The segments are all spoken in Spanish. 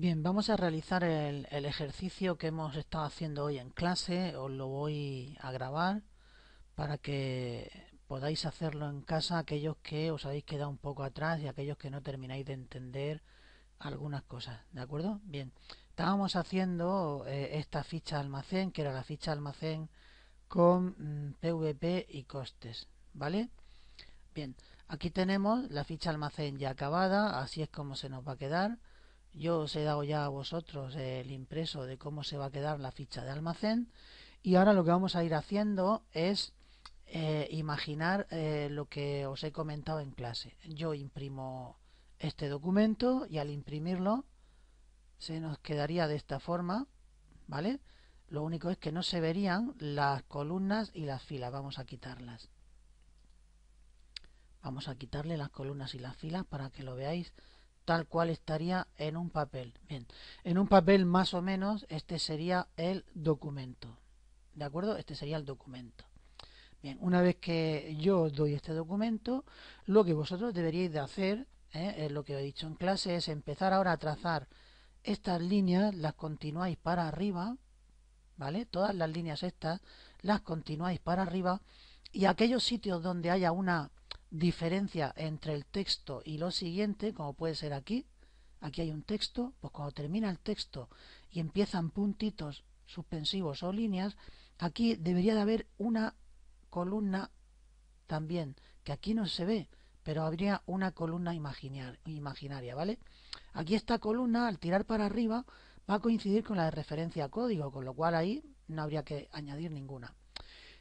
Bien, vamos a realizar el, ejercicio que hemos estado haciendo hoy en clase. Os lo voy a grabar para que podáis hacerlo en casa aquellos que os habéis quedado un poco atrás y aquellos que no termináis de entender algunas cosas. ¿De acuerdo? Bien, estábamos haciendo eh, esta ficha almacén, que era la ficha almacén con PVP mm, y costes. ¿Vale? Bien, aquí tenemos la ficha almacén ya acabada, así es como se nos va a quedar yo os he dado ya a vosotros el impreso de cómo se va a quedar la ficha de almacén y ahora lo que vamos a ir haciendo es eh, imaginar eh, lo que os he comentado en clase. Yo imprimo este documento y al imprimirlo se nos quedaría de esta forma, ¿vale? Lo único es que no se verían las columnas y las filas, vamos a quitarlas. Vamos a quitarle las columnas y las filas para que lo veáis tal cual estaría en un papel. Bien, en un papel más o menos este sería el documento. ¿De acuerdo? Este sería el documento. Bien, una vez que yo os doy este documento, lo que vosotros deberíais de hacer, ¿eh? es lo que he dicho en clase, es empezar ahora a trazar estas líneas, las continuáis para arriba, ¿vale? Todas las líneas estas las continuáis para arriba y aquellos sitios donde haya una diferencia entre el texto y lo siguiente, como puede ser aquí. Aquí hay un texto, pues cuando termina el texto y empiezan puntitos suspensivos o líneas, aquí debería de haber una columna también, que aquí no se ve, pero habría una columna imaginaria, ¿vale? Aquí esta columna, al tirar para arriba, va a coincidir con la de referencia código, con lo cual ahí no habría que añadir ninguna.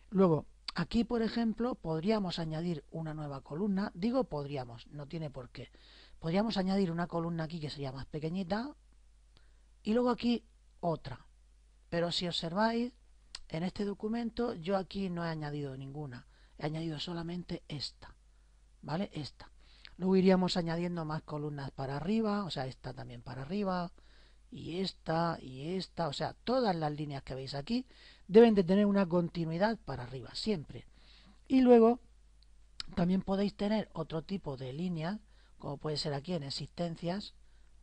Luego, Aquí, por ejemplo, podríamos añadir una nueva columna. Digo podríamos, no tiene por qué. Podríamos añadir una columna aquí que sería más pequeñita y luego aquí otra. Pero si observáis, en este documento yo aquí no he añadido ninguna. He añadido solamente esta. ¿Vale? Esta. Luego iríamos añadiendo más columnas para arriba, o sea, esta también para arriba, y esta y esta, o sea, todas las líneas que veis aquí deben de tener una continuidad para arriba siempre. Y luego también podéis tener otro tipo de líneas, como puede ser aquí en existencias,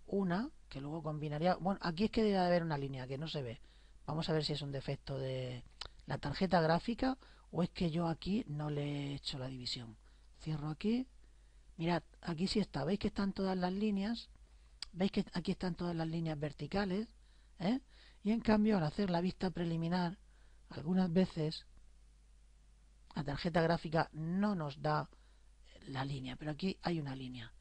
una que luego combinaría, bueno, aquí es que debe haber una línea que no se ve. Vamos a ver si es un defecto de la tarjeta gráfica o es que yo aquí no le he hecho la división. Cierro aquí. Mirad, aquí sí está. ¿Veis que están todas las líneas? Veis que aquí están todas las líneas verticales, ¿eh? Y en cambio, al hacer la vista preliminar, algunas veces la tarjeta gráfica no nos da la línea, pero aquí hay una línea.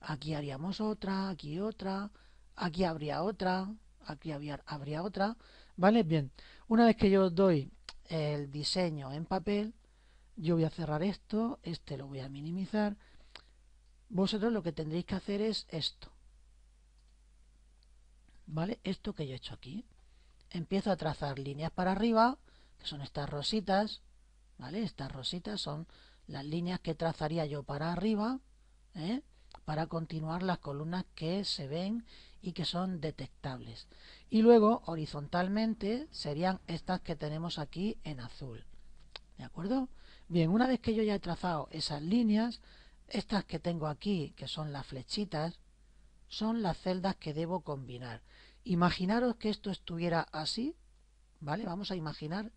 Aquí haríamos otra, aquí otra, aquí habría otra, aquí habría, habría otra, ¿vale? Bien, una vez que yo doy el diseño en papel, yo voy a cerrar esto, este lo voy a minimizar. Vosotros lo que tendréis que hacer es esto. ¿vale? Esto que yo he hecho aquí. Empiezo a trazar líneas para arriba, que son estas rositas, ¿vale? Estas rositas son las líneas que trazaría yo para arriba, ¿eh? para continuar las columnas que se ven y que son detectables. Y luego, horizontalmente, serían estas que tenemos aquí en azul. ¿De acuerdo? Bien, una vez que yo ya he trazado esas líneas, estas que tengo aquí, que son las flechitas, son las celdas que debo combinar. Imaginaros que esto estuviera así, ¿vale? Vamos a imaginar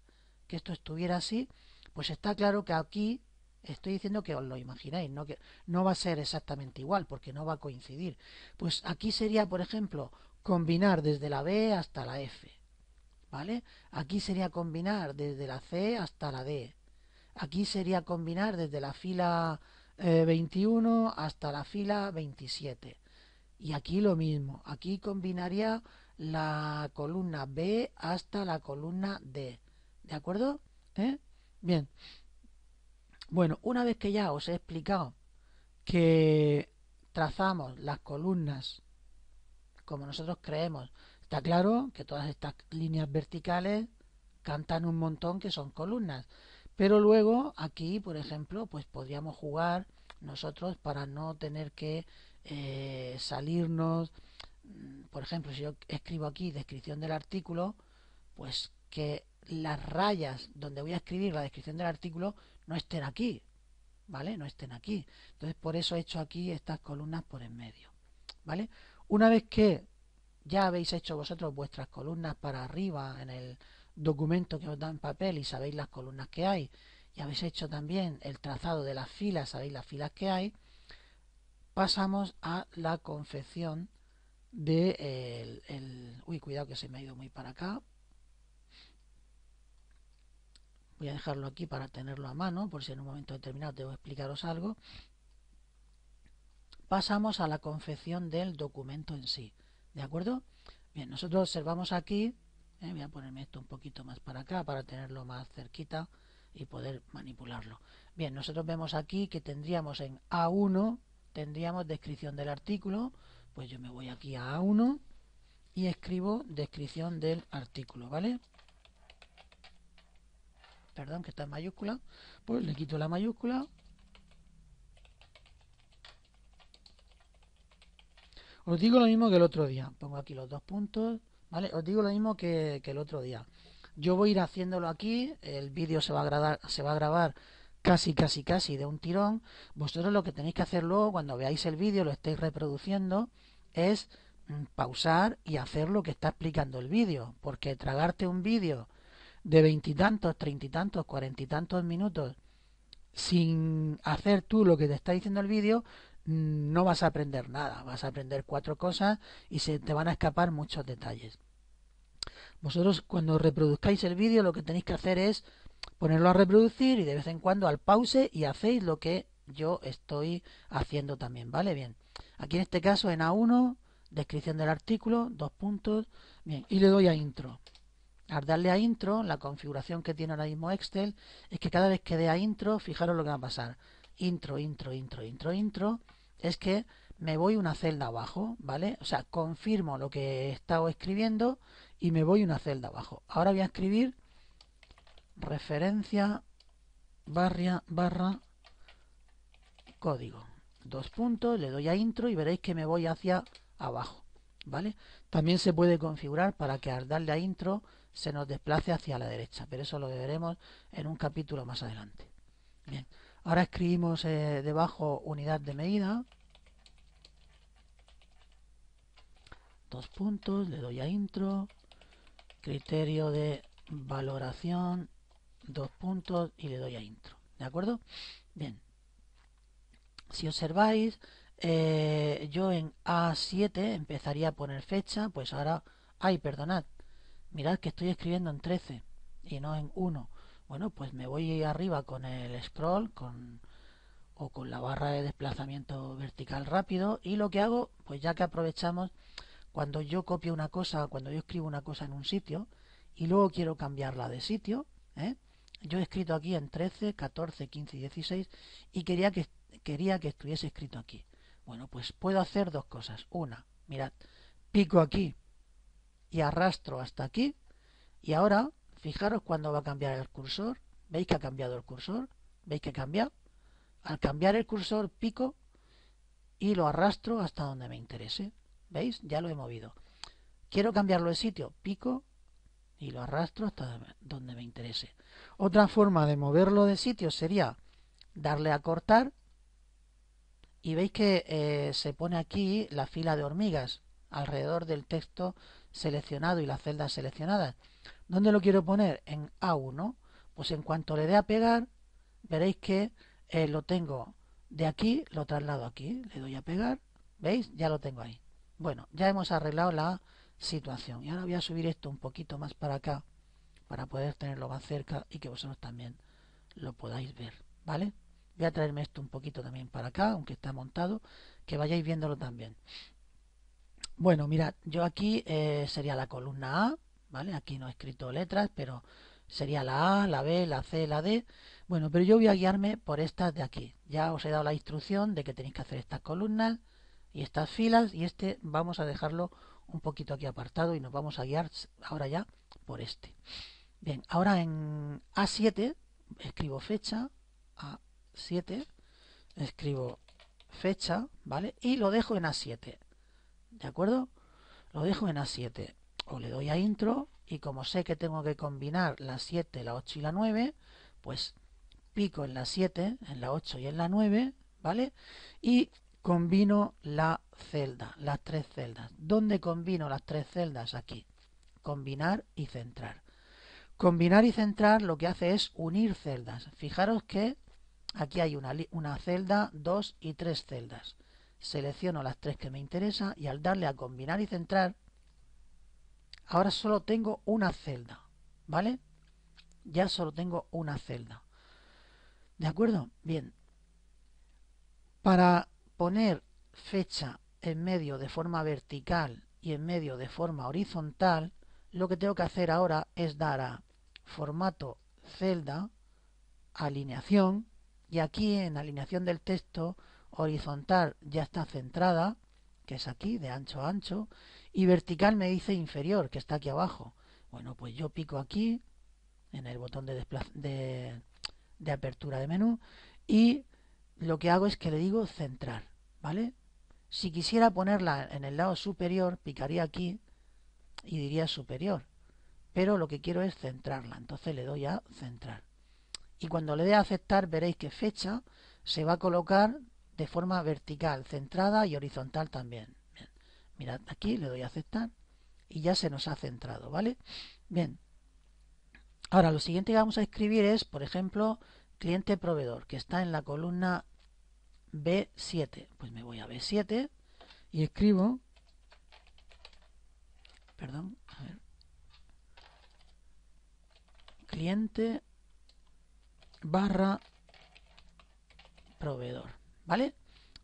que esto estuviera así, pues está claro que aquí estoy diciendo que os lo imagináis, no que no va a ser exactamente igual porque no va a coincidir. Pues aquí sería, por ejemplo, combinar desde la B hasta la F, ¿vale? Aquí sería combinar desde la C hasta la D. Aquí sería combinar desde la fila 21 eh, hasta la fila 27. Y aquí lo mismo, aquí combinaría la columna B hasta la columna D. ¿De acuerdo? ¿Eh? Bien. Bueno, una vez que ya os he explicado que trazamos las columnas como nosotros creemos, está claro que todas estas líneas verticales cantan un montón que son columnas. Pero luego aquí, por ejemplo, pues podríamos jugar nosotros para no tener que eh, salirnos, mm, por ejemplo, si yo escribo aquí descripción del artículo, pues que las rayas donde voy a escribir la descripción del artículo no estén aquí, ¿vale? No estén aquí. Entonces, por eso he hecho aquí estas columnas por en medio, ¿vale? Una vez que ya habéis hecho vosotros vuestras columnas para arriba en el documento que os da en papel y sabéis las columnas que hay, y habéis hecho también el trazado de las filas, sabéis las filas que hay, pasamos a la confección de el, uy cuidado que se me ha ido muy para acá voy a dejarlo aquí para tenerlo a mano por si en un momento determinado debo explicaros algo pasamos a la confección del documento en sí de acuerdo bien nosotros observamos aquí eh, voy a ponerme esto un poquito más para acá para tenerlo más cerquita y poder manipularlo bien nosotros vemos aquí que tendríamos en A1 tendríamos descripción del artículo, pues yo me voy aquí a A1 y escribo descripción del artículo, ¿vale? Perdón, que está en mayúscula. Pues le quito la mayúscula. Os digo lo mismo que el otro día. Pongo aquí los dos puntos, ¿vale? Os digo lo mismo que, el otro día. Yo voy a ir haciéndolo aquí. El vídeo se va a grabar, se va a grabar casi, casi, casi de un tirón, vosotros lo que tenéis que hacer luego, cuando veáis el vídeo, lo estéis reproduciendo, es mm, pausar y hacer lo que está explicando el vídeo. Porque tragarte un vídeo de veintitantos, treinta cuarentitantos cuarenta y tantos minutos sin hacer tú lo que te está diciendo el vídeo, mm, no vas a aprender nada. Vas a aprender cuatro cosas y se te van a escapar muchos detalles. Vosotros cuando reproduzcáis el vídeo lo que tenéis que hacer es ponerlo a reproducir y de vez en cuando al pause y hacéis lo que yo estoy haciendo también, ¿vale? Bien, aquí en este caso en A1, descripción del artículo, dos puntos, bien, y le doy a intro. Al darle a intro, la configuración que tiene ahora mismo Excel es que cada vez que dé a intro, fijaros lo que va a pasar. Intro, intro, intro, intro, intro, es que me voy una celda abajo, ¿vale? O sea, confirmo lo que he estado escribiendo y me voy una celda abajo. Ahora voy a escribir referencia barra, barra código. Dos puntos, le doy a intro y veréis que me voy hacia abajo. ¿Vale? También se puede configurar para que al darle a intro se nos desplace hacia la derecha, pero eso lo veremos en un capítulo más adelante. ahora escribimos eh, debajo unidad de medida. Dos puntos, le doy a intro, criterio de valoración dos puntos y le doy a intro. ¿De acuerdo? Bien. Si observáis, eh, yo en A7 empezaría a poner fecha, pues ahora, ay, perdonad, mirad que estoy escribiendo en 13 y no en 1. Bueno, pues me voy arriba con el scroll con, o con la barra de desplazamiento vertical rápido y lo que hago, pues ya que aprovechamos, cuando yo copio una cosa, cuando yo escribo una cosa en un sitio y luego quiero cambiarla de sitio, ¿eh? Yo he escrito aquí en 13, 14, 15 y 16 y quería que, quería que estuviese escrito aquí. Bueno, pues puedo hacer dos cosas. Una, mirad, pico aquí y arrastro hasta aquí. Y ahora, fijaros cuando va a cambiar el cursor. ¿Veis que ha cambiado el cursor? ¿Veis que cambia? Al cambiar el cursor, pico y lo arrastro hasta donde me interese. ¿Veis? Ya lo he movido. Quiero cambiarlo de sitio. Pico y lo arrastro hasta donde me interese. Otra forma de moverlo de sitio sería darle a cortar y veis que eh, se pone aquí la fila de hormigas alrededor del texto seleccionado y las celdas seleccionadas. ¿Dónde lo quiero poner? En A1. Pues en cuanto le dé a pegar, veréis que eh, lo tengo de aquí, lo traslado aquí, le doy a pegar, ¿veis? Ya lo tengo ahí. Bueno, ya hemos arreglado la situación. Y ahora voy a subir esto un poquito más para acá para poder tenerlo más cerca y que vosotros también lo podáis ver, ¿vale? Voy a traerme esto un poquito también para acá, aunque está montado, que vayáis viéndolo también. Bueno, mirad, yo aquí eh, sería la columna A, ¿vale? Aquí no he escrito letras, pero sería la A, la B, la C, la D. Bueno, pero yo voy a guiarme por estas de aquí. Ya os he dado la instrucción de que tenéis que hacer estas columnas y estas filas y este vamos a dejarlo un poquito aquí apartado y nos vamos a guiar ahora ya por este. Bien, ahora en A7 escribo fecha, A7, escribo fecha, ¿vale? Y lo dejo en A7, ¿de acuerdo? Lo dejo en A7. O le doy a intro y como sé que tengo que combinar la 7, la 8 y la 9, pues pico en la 7, en la 8 y en la 9, ¿vale? Y combino la celda, las tres celdas. ¿Dónde combino las tres celdas? Aquí. Combinar y centrar. Combinar y centrar lo que hace es unir celdas. Fijaros que aquí hay una, una celda, dos y tres celdas. Selecciono las tres que me interesan y al darle a combinar y centrar, ahora solo tengo una celda, ¿vale? Ya solo tengo una celda. ¿De acuerdo? Bien. Para poner fecha en medio de forma vertical y en medio de forma horizontal, lo que tengo que hacer ahora es dar a formato celda, alineación, y aquí en alineación del texto horizontal ya está centrada, que es aquí, de ancho a ancho, y vertical me dice inferior, que está aquí abajo. Bueno, pues yo pico aquí, en el botón de, apertura de menú, y lo que hago es que le digo centrar, ¿vale? Si quisiera ponerla en el lado superior, picaría aquí y diría superior. Pero lo que quiero es centrarla, entonces le doy a centrar. Y cuando le dé a aceptar veréis que fecha se va a colocar de forma vertical, centrada y horizontal también. Mirad, aquí le doy a aceptar y ya se nos ha centrado, ¿vale? Bien. Ahora, lo siguiente que vamos a escribir es, por ejemplo, cliente-proveedor, que está en la columna B7. Pues me voy a B7 y escribo, perdón, a ver, cliente barra proveedor, ¿vale?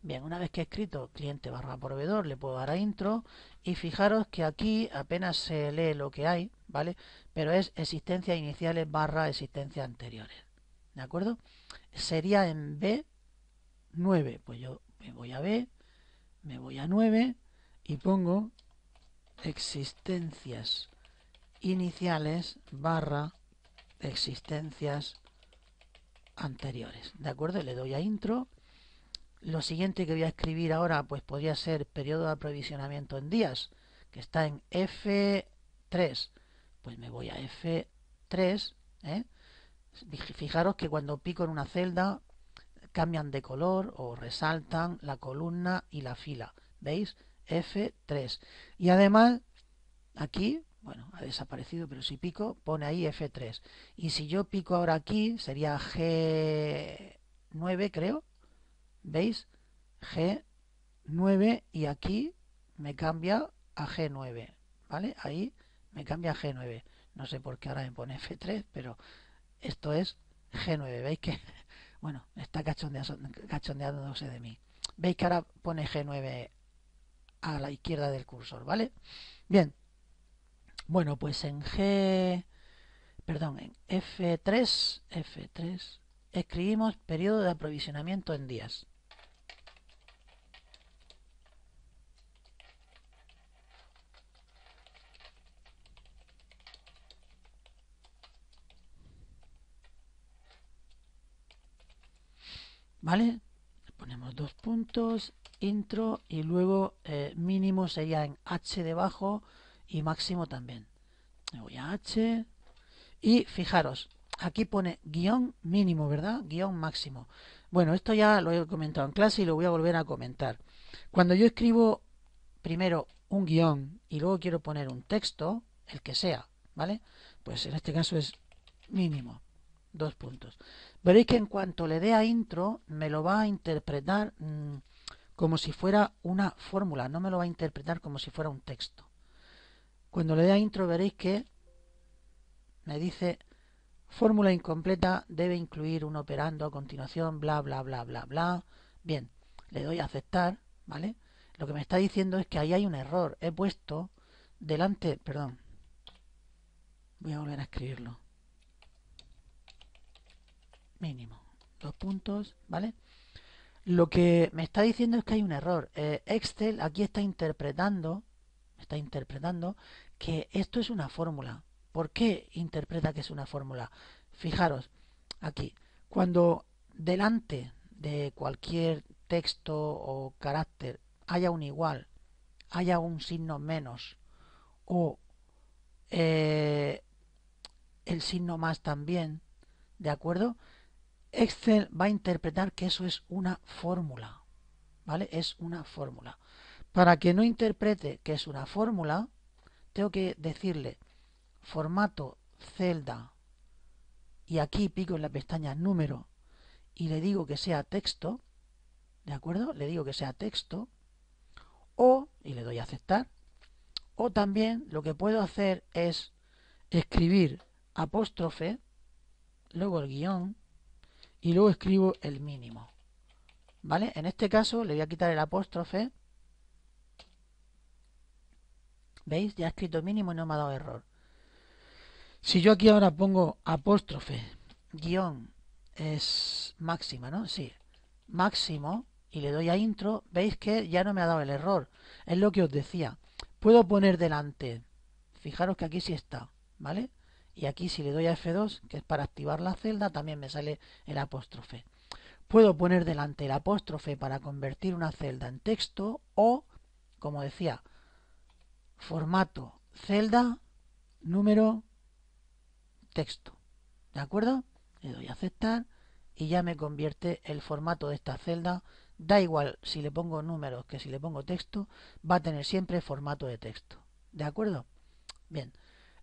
Bien, una vez que he escrito cliente barra proveedor, le puedo dar a intro y fijaros que aquí apenas se lee lo que hay, ¿vale? Pero es existencia iniciales barra existencia anteriores. ¿de acuerdo? Sería en B9, pues yo me voy a B, me voy a 9 y pongo existencias iniciales barra existencias anteriores, ¿de acuerdo? le doy a intro. Lo siguiente que voy a escribir ahora, pues podría ser periodo de aprovisionamiento en días, que está en F3. Pues me voy a F3, ¿eh? Fijaros que cuando pico en una celda cambian de color o resaltan la columna y la fila. ¿Veis? F3. Y además, aquí, bueno, ha desaparecido, pero si pico, pone ahí F3. Y si yo pico ahora aquí, sería G9, creo. ¿Veis? G9 y aquí me cambia a G9. ¿Vale? Ahí me cambia a G9. No sé por qué ahora me pone F3, pero esto es G9. ¿Veis que? Bueno, está cachondeándose de mí. ¿Veis que ahora pone G9 a la izquierda del cursor, ¿vale? Bien. Bueno, pues en G... Perdón, en F3, F3, escribimos periodo de aprovisionamiento en días. ¿Vale? Ponemos dos puntos, intro y luego eh, mínimo sería en H debajo y máximo también. Me voy a H y fijaros, aquí pone guión mínimo, ¿verdad? Guión máximo. Bueno, esto ya lo he comentado en clase y lo voy a volver a comentar. Cuando yo escribo primero un guión y luego quiero poner un texto, el que sea, ¿vale? Pues en este caso es mínimo, dos puntos. Veréis que en cuanto le dé a intro, me lo va a interpretar mm, como si fuera una fórmula, no me lo va a interpretar como si fuera un texto. Cuando le dé a intro veréis que me dice fórmula incompleta debe incluir un operando a continuación, bla, bla, bla, bla, bla. Bien, le doy a aceptar, ¿vale? Lo que me está diciendo es que ahí hay un error. He puesto delante, perdón, voy a volver a escribirlo mínimo. Dos puntos, ¿vale? Lo que me está diciendo es que hay un error. Eh, Excel aquí está interpretando, está interpretando que esto es una fórmula. ¿Por qué interpreta que es una fórmula? Fijaros, aquí, cuando delante de cualquier texto o carácter haya un igual, haya un signo menos o eh, el signo más también, ¿de acuerdo? Excel va a interpretar que eso es una fórmula, ¿vale? Es una fórmula. Para que no interprete que es una fórmula, tengo que decirle formato celda y aquí pico en la pestaña número y le digo que sea texto, ¿de acuerdo? Le digo que sea texto o, y le doy a aceptar, o también lo que puedo hacer es escribir apóstrofe, luego el guión, y luego escribo el mínimo. ¿Vale? En este caso le voy a quitar el apóstrofe. ¿Veis? Ya ha escrito mínimo y no me ha dado error. Si yo aquí ahora pongo apóstrofe, guión, es máxima, ¿no? Sí, máximo, y le doy a intro, veis que ya no me ha dado el error. Es lo que os decía. Puedo poner delante. Fijaros que aquí sí está, ¿vale? Y aquí si le doy a F2, que es para activar la celda, también me sale el apóstrofe. Puedo poner delante el apóstrofe para convertir una celda en texto o, como decía, formato celda, número, texto. ¿De acuerdo? Le doy a aceptar y ya me convierte el formato de esta celda. Da igual si le pongo números que si le pongo texto, va a tener siempre formato de texto. ¿De acuerdo? Bien,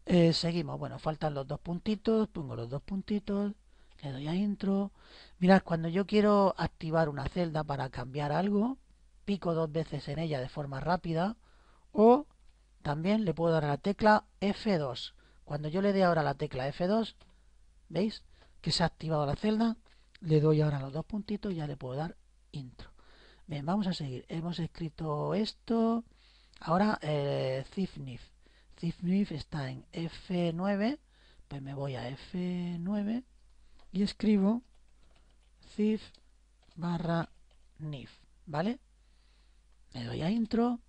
eh, seguimos, bueno, faltan los dos puntitos, pongo los dos puntitos, le doy a intro. Mirad, cuando yo quiero activar una celda para cambiar algo, pico dos veces en ella de forma rápida o también le puedo dar a la tecla F2. Cuando yo le dé ahora la tecla F2, ¿veis? Que se ha activado la celda, le doy ahora los dos puntitos y ya le puedo dar intro. Bien, vamos a seguir. Hemos escrito esto. Ahora, eh, Cifnif. CIFNIF está en F9, pues me voy a F9 y escribo CIF barra nif, ¿vale? Me doy a intro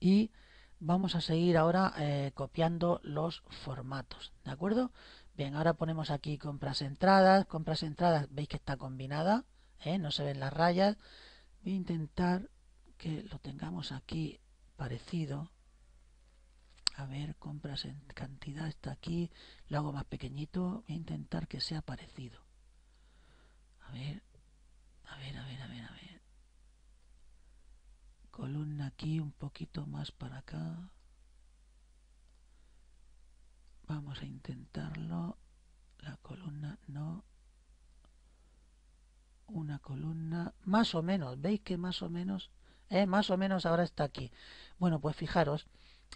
y vamos a seguir ahora eh, copiando los formatos, ¿de acuerdo? Bien, ahora ponemos aquí compras entradas, compras entradas, veis que está combinada, ¿eh? no se ven las rayas. Voy a intentar que lo tengamos aquí parecido a ver, compras en cantidad, está aquí, lo hago más pequeñito a intentar que sea parecido. A ver, a ver, a ver, a ver, a ver. Columna aquí, un poquito más para acá. Vamos a intentarlo. La columna no. Una columna, más o menos, veis que más o menos, eh, más o menos ahora está aquí. Bueno, pues fijaros,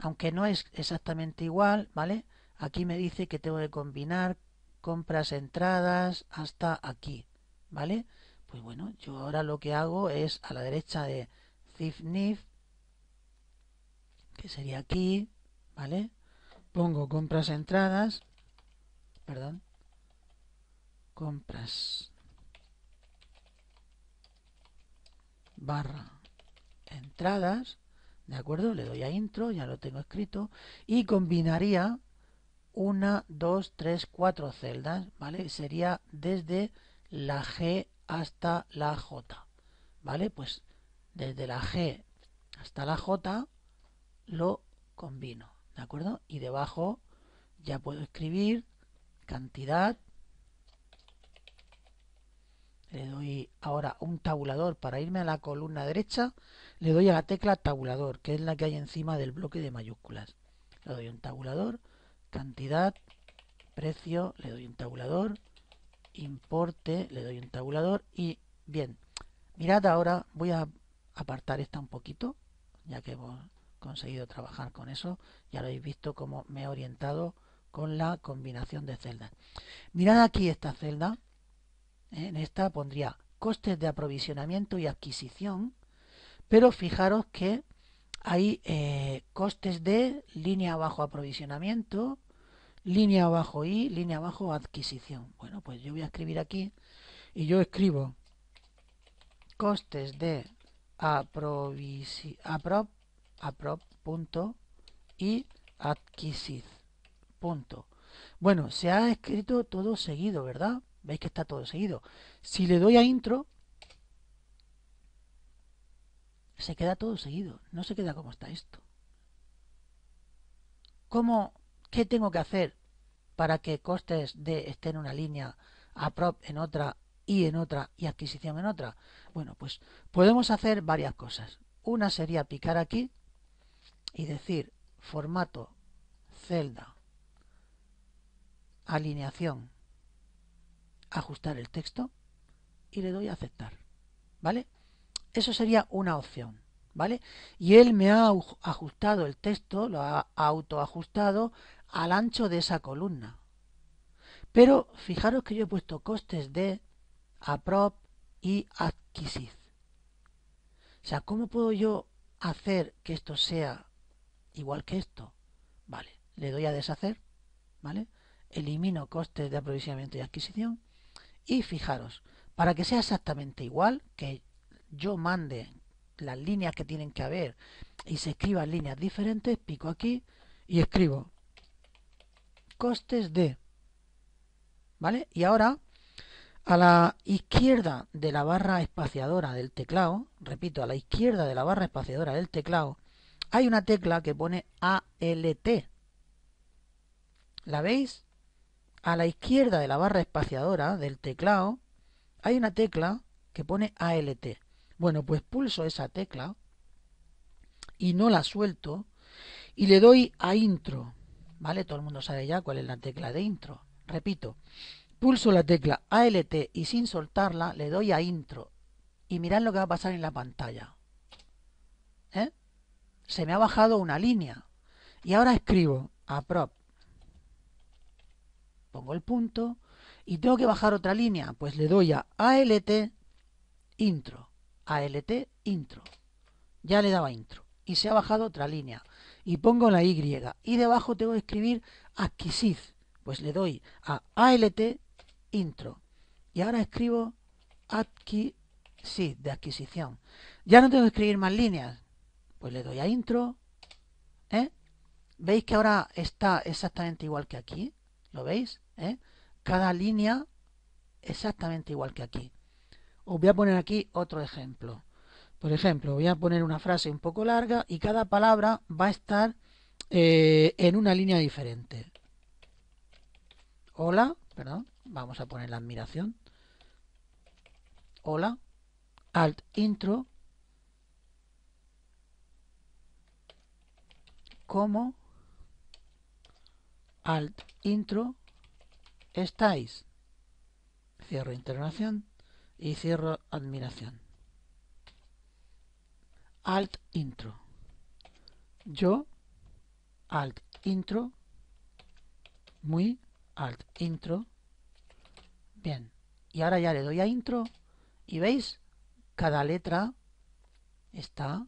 aunque no es exactamente igual, ¿vale? Aquí me dice que tengo que combinar compras, entradas, hasta aquí, ¿vale? Pues bueno, yo ahora lo que hago es a la derecha de CIFNIF, que sería aquí, ¿vale? Pongo compras, entradas, perdón, compras, barra, entradas, ¿De acuerdo? Le doy a intro, ya lo tengo escrito. Y combinaría una, dos, tres, cuatro celdas, ¿vale? Sería desde la G hasta la J, ¿vale? Pues desde la G hasta la J lo combino, ¿de acuerdo? Y debajo ya puedo escribir cantidad le doy ahora un tabulador para irme a la columna derecha. Le doy a la tecla tabulador, que es la que hay encima del bloque de mayúsculas. Le doy un tabulador, cantidad, precio, le doy un tabulador, importe, le doy un tabulador y bien. Mirad ahora, voy a apartar esta un poquito, ya que hemos conseguido trabajar con eso. Ya lo habéis visto cómo me he orientado con la combinación de celdas. Mirad aquí esta celda, en esta pondría costes de aprovisionamiento y adquisición, pero fijaros que hay eh, costes de línea bajo aprovisionamiento, línea bajo y línea bajo adquisición. Bueno, pues yo voy a escribir aquí y yo escribo costes de aprovisi, aprop, punto y adquisit punto. Bueno, se ha escrito todo seguido, ¿verdad? Veis que está todo seguido. Si le doy a intro, se queda todo seguido. No se queda como está esto. ¿Cómo, ¿Qué tengo que hacer para que costes de esté en una línea, a prop en otra y en otra y adquisición en otra? Bueno, pues podemos hacer varias cosas. Una sería picar aquí y decir formato, celda, alineación, ajustar el texto y le doy a aceptar. ¿Vale? Eso sería una opción. ¿Vale? Y él me ha ajustado el texto, lo ha autoajustado al ancho de esa columna. Pero fijaros que yo he puesto costes de aprop y adquisiz. O sea, ¿cómo puedo yo hacer que esto sea igual que esto? Vale, le doy a deshacer, ¿vale? Elimino costes de aprovisionamiento y adquisición y fijaros, para que sea exactamente igual, que yo mande las líneas que tienen que haber y se escriban líneas diferentes, pico aquí y escribo costes de, ¿vale? Y ahora a la izquierda de la barra espaciadora del teclado, repito, a la izquierda de la barra espaciadora del teclado, hay una tecla que pone ALT. ¿La veis? a la izquierda de la barra espaciadora del teclado hay una tecla que pone ALT. Bueno, pues pulso esa tecla y no la suelto y le doy a intro. ¿Vale? Todo el mundo sabe ya cuál es la tecla de intro. Repito, pulso la tecla ALT y sin soltarla le doy a intro. Y mirad lo que va a pasar en la pantalla. ¿Eh? Se me ha bajado una línea. Y ahora escribo a prop pongo el punto y tengo que bajar otra línea, pues le doy a ALT intro, ALT intro. Ya le daba intro y se ha bajado otra línea y pongo la Y y debajo tengo que escribir adquisit, pues le doy a ALT intro y ahora escribo adquisit de adquisición. Ya no tengo que escribir más líneas, pues le doy a intro, ¿eh? ¿Veis que ahora está exactamente igual que aquí? ¿Lo veis? ¿eh? Cada línea exactamente igual que aquí. Os voy a poner aquí otro ejemplo. Por ejemplo, voy a poner una frase un poco larga y cada palabra va a estar eh, en una línea diferente. Hola, perdón, vamos a poner la admiración. Hola, alt intro, como alt intro estáis. Cierro interrogación y cierro admiración. Alt intro. Yo, alt intro, muy alt intro. Bien, y ahora ya le doy a intro y veis, cada letra está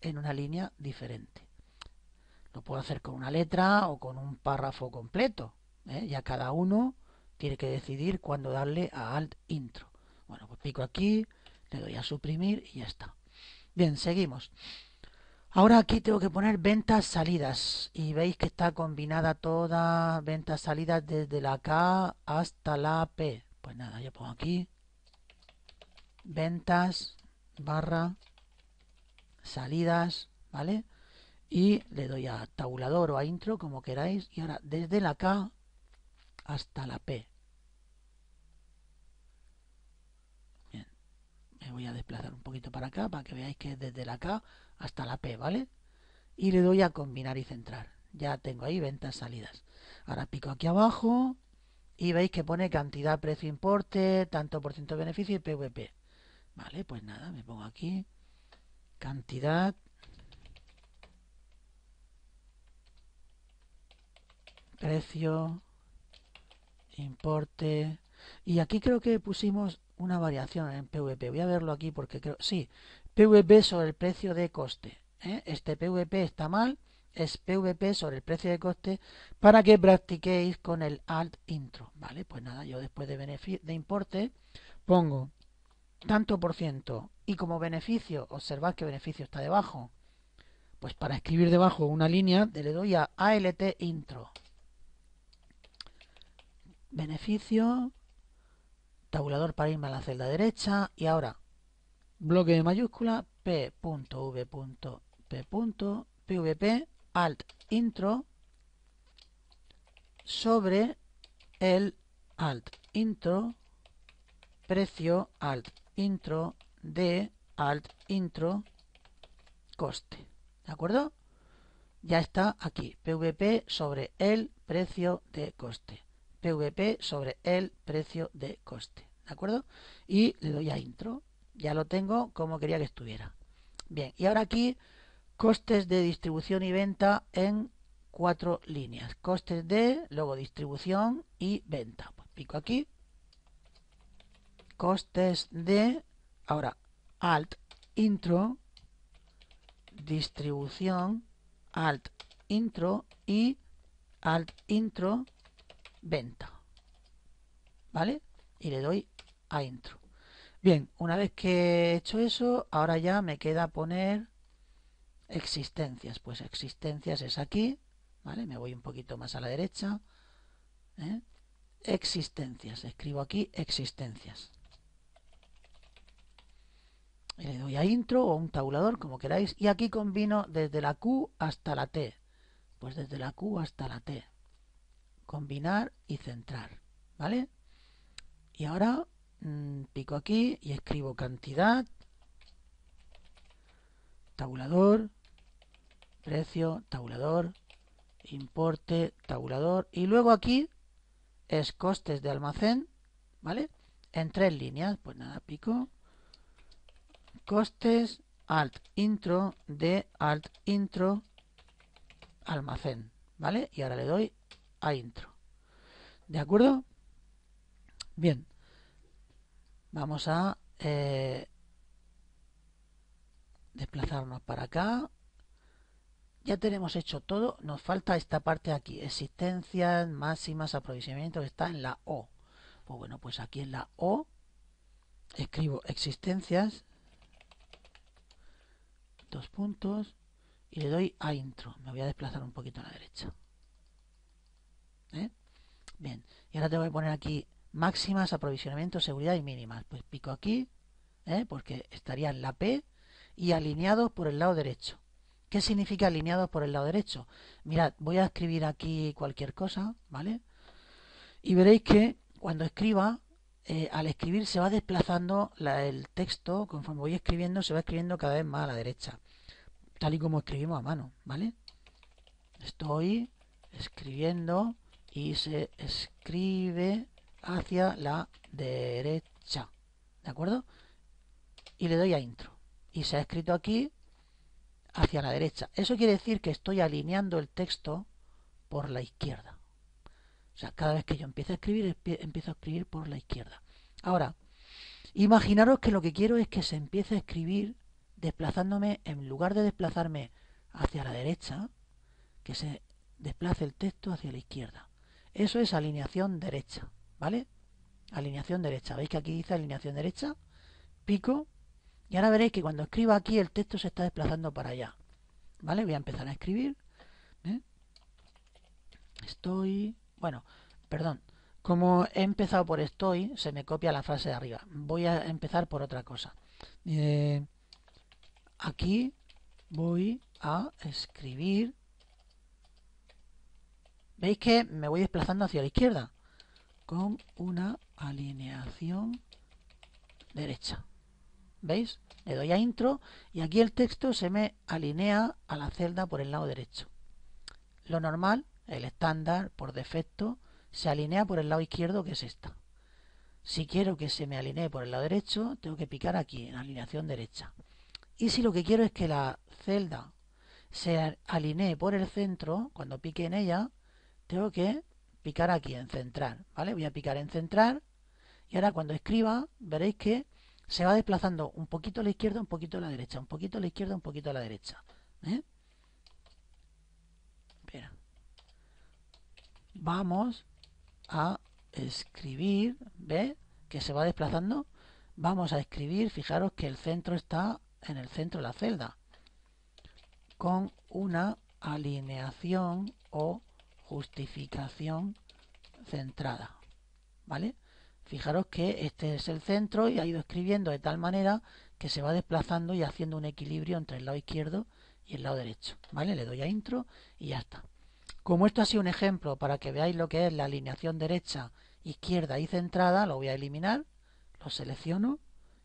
en una línea diferente. Lo puedo hacer con una letra o con un párrafo completo. ¿eh? Ya cada uno tiene que decidir cuándo darle a Alt Intro. Bueno, pues pico aquí, le doy a suprimir y ya está. Bien, seguimos. Ahora aquí tengo que poner ventas salidas y veis que está combinada toda ventas salidas desde la K hasta la P. Pues nada, yo pongo aquí ventas barra salidas, ¿vale? Y le doy a tabulador o a intro, como queráis. Y ahora desde la K hasta la P. Bien, me voy a desplazar un poquito para acá para que veáis que desde la K hasta la P, ¿vale? Y le doy a combinar y centrar. Ya tengo ahí ventas salidas. Ahora pico aquí abajo y veis que pone cantidad, precio, importe, tanto por ciento de beneficio y PVP. Vale, pues nada, me pongo aquí cantidad, precio, importe. Y aquí creo que pusimos una variación en PVP. Voy a verlo aquí porque creo... Sí, PVP sobre el precio de coste. ¿eh? Este PVP está mal. Es PVP sobre el precio de coste para que practiquéis con el alt intro. Vale, pues nada, yo después de, beneficio de importe pongo tanto por ciento y como beneficio, observad que beneficio está debajo. Pues para escribir debajo una línea le doy a ALT intro beneficio, tabulador para irme a la celda derecha y ahora bloque de mayúscula p.v.p.pvp alt intro sobre el alt intro precio alt intro de alt intro coste. ¿De acuerdo? Ya está aquí, PVP sobre el precio de coste. PVP sobre el precio de coste. ¿De acuerdo? Y le doy a intro. Ya lo tengo como quería que estuviera. Bien, y ahora aquí costes de distribución y venta en cuatro líneas. Costes de, luego distribución y venta. Pues pico aquí. Costes de, ahora alt intro, distribución, alt intro y alt intro venta. ¿Vale? Y le doy a intro. Bien, una vez que he hecho eso, ahora ya me queda poner existencias. Pues existencias es aquí, ¿vale? Me voy un poquito más a la derecha. ¿eh? Existencias, escribo aquí existencias. Y le doy a intro o un tabulador, como queráis. Y aquí combino desde la Q hasta la T. Pues desde la Q hasta la T combinar y centrar, ¿vale? Y ahora mm, pico aquí y escribo cantidad, tabulador, precio, tabulador, importe, tabulador. Y luego aquí es costes de almacén, ¿vale? En tres líneas, pues nada, pico. Costes, alt intro, de alt intro, almacén, ¿vale? Y ahora le doy a intro. ¿De acuerdo? Bien. Vamos a eh, desplazarnos para acá. Ya tenemos hecho todo. Nos falta esta parte aquí. Existencias, máximas, aprovisionamiento, que está en la O. Pues bueno, pues aquí en la O escribo existencias, dos puntos, y le doy a intro. Me voy a desplazar un poquito a la derecha. ¿Eh? Bien, y ahora tengo que poner aquí máximas, aprovisionamiento, seguridad y mínimas. Pues pico aquí, ¿eh? porque estaría en la P y alineados por el lado derecho. ¿Qué significa alineados por el lado derecho? Mirad, voy a escribir aquí cualquier cosa, ¿vale? Y veréis que cuando escriba, eh, al escribir se va desplazando el texto, conforme voy escribiendo, se va escribiendo cada vez más a la derecha, tal y como escribimos a mano, ¿vale? Estoy escribiendo y se escribe hacia la derecha. ¿De acuerdo? Y le doy a intro. Y se ha escrito aquí hacia la derecha. Eso quiere decir que estoy alineando el texto por la izquierda. O sea, cada vez que yo empiezo a escribir, empiezo a escribir por la izquierda. Ahora, imaginaros que lo que quiero es que se empiece a escribir desplazándome, en lugar de desplazarme hacia la derecha, que se desplace el texto hacia la izquierda. Eso es alineación derecha, ¿vale? Alineación derecha. ¿Veis que aquí dice alineación derecha? Pico. Y ahora veréis que cuando escriba aquí el texto se está desplazando para allá. ¿Vale? Voy a empezar a escribir. ¿eh? Estoy... Bueno, perdón. Como he empezado por estoy, se me copia la frase de arriba. Voy a empezar por otra cosa. Eh, aquí voy a escribir Veis que me voy desplazando hacia la izquierda con una alineación derecha. ¿Veis? Le doy a intro y aquí el texto se me alinea a la celda por el lado derecho. Lo normal, el estándar por defecto, se alinea por el lado izquierdo que es esta. Si quiero que se me alinee por el lado derecho, tengo que picar aquí, en alineación derecha. Y si lo que quiero es que la celda se alinee por el centro, cuando pique en ella, tengo que picar aquí en central. ¿vale? Voy a picar en central. y ahora cuando escriba veréis que se va desplazando un poquito a la izquierda, un poquito a la derecha, un poquito a la izquierda, un poquito a la derecha. ¿eh? Vamos a escribir, ve Que se va desplazando. Vamos a escribir, fijaros que el centro está en el centro de la celda. Con una alineación o justificación centrada. ¿Vale? Fijaros que este es el centro y ha ido escribiendo de tal manera que se va desplazando y haciendo un equilibrio entre el lado izquierdo y el lado derecho. ¿Vale? Le doy a intro y ya está. Como esto ha sido un ejemplo para que veáis lo que es la alineación derecha, izquierda y centrada, lo voy a eliminar, lo selecciono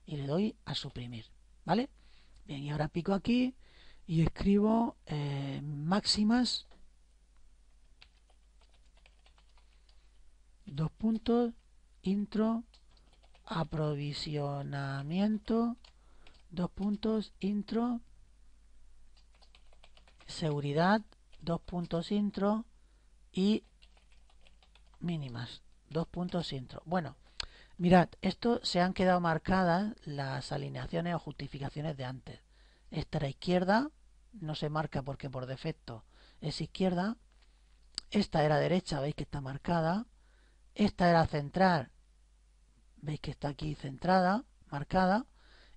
y le doy a suprimir. ¿Vale? Bien, y ahora pico aquí y escribo eh, máximas dos puntos, intro, aprovisionamiento, dos puntos, intro, seguridad, dos puntos, intro y mínimas, dos puntos, intro. Bueno, mirad, esto se han quedado marcadas las alineaciones o justificaciones de antes. Esta era izquierda, no se marca porque por defecto es izquierda. Esta era derecha, veis que está marcada esta era central, veis que está aquí centrada, marcada,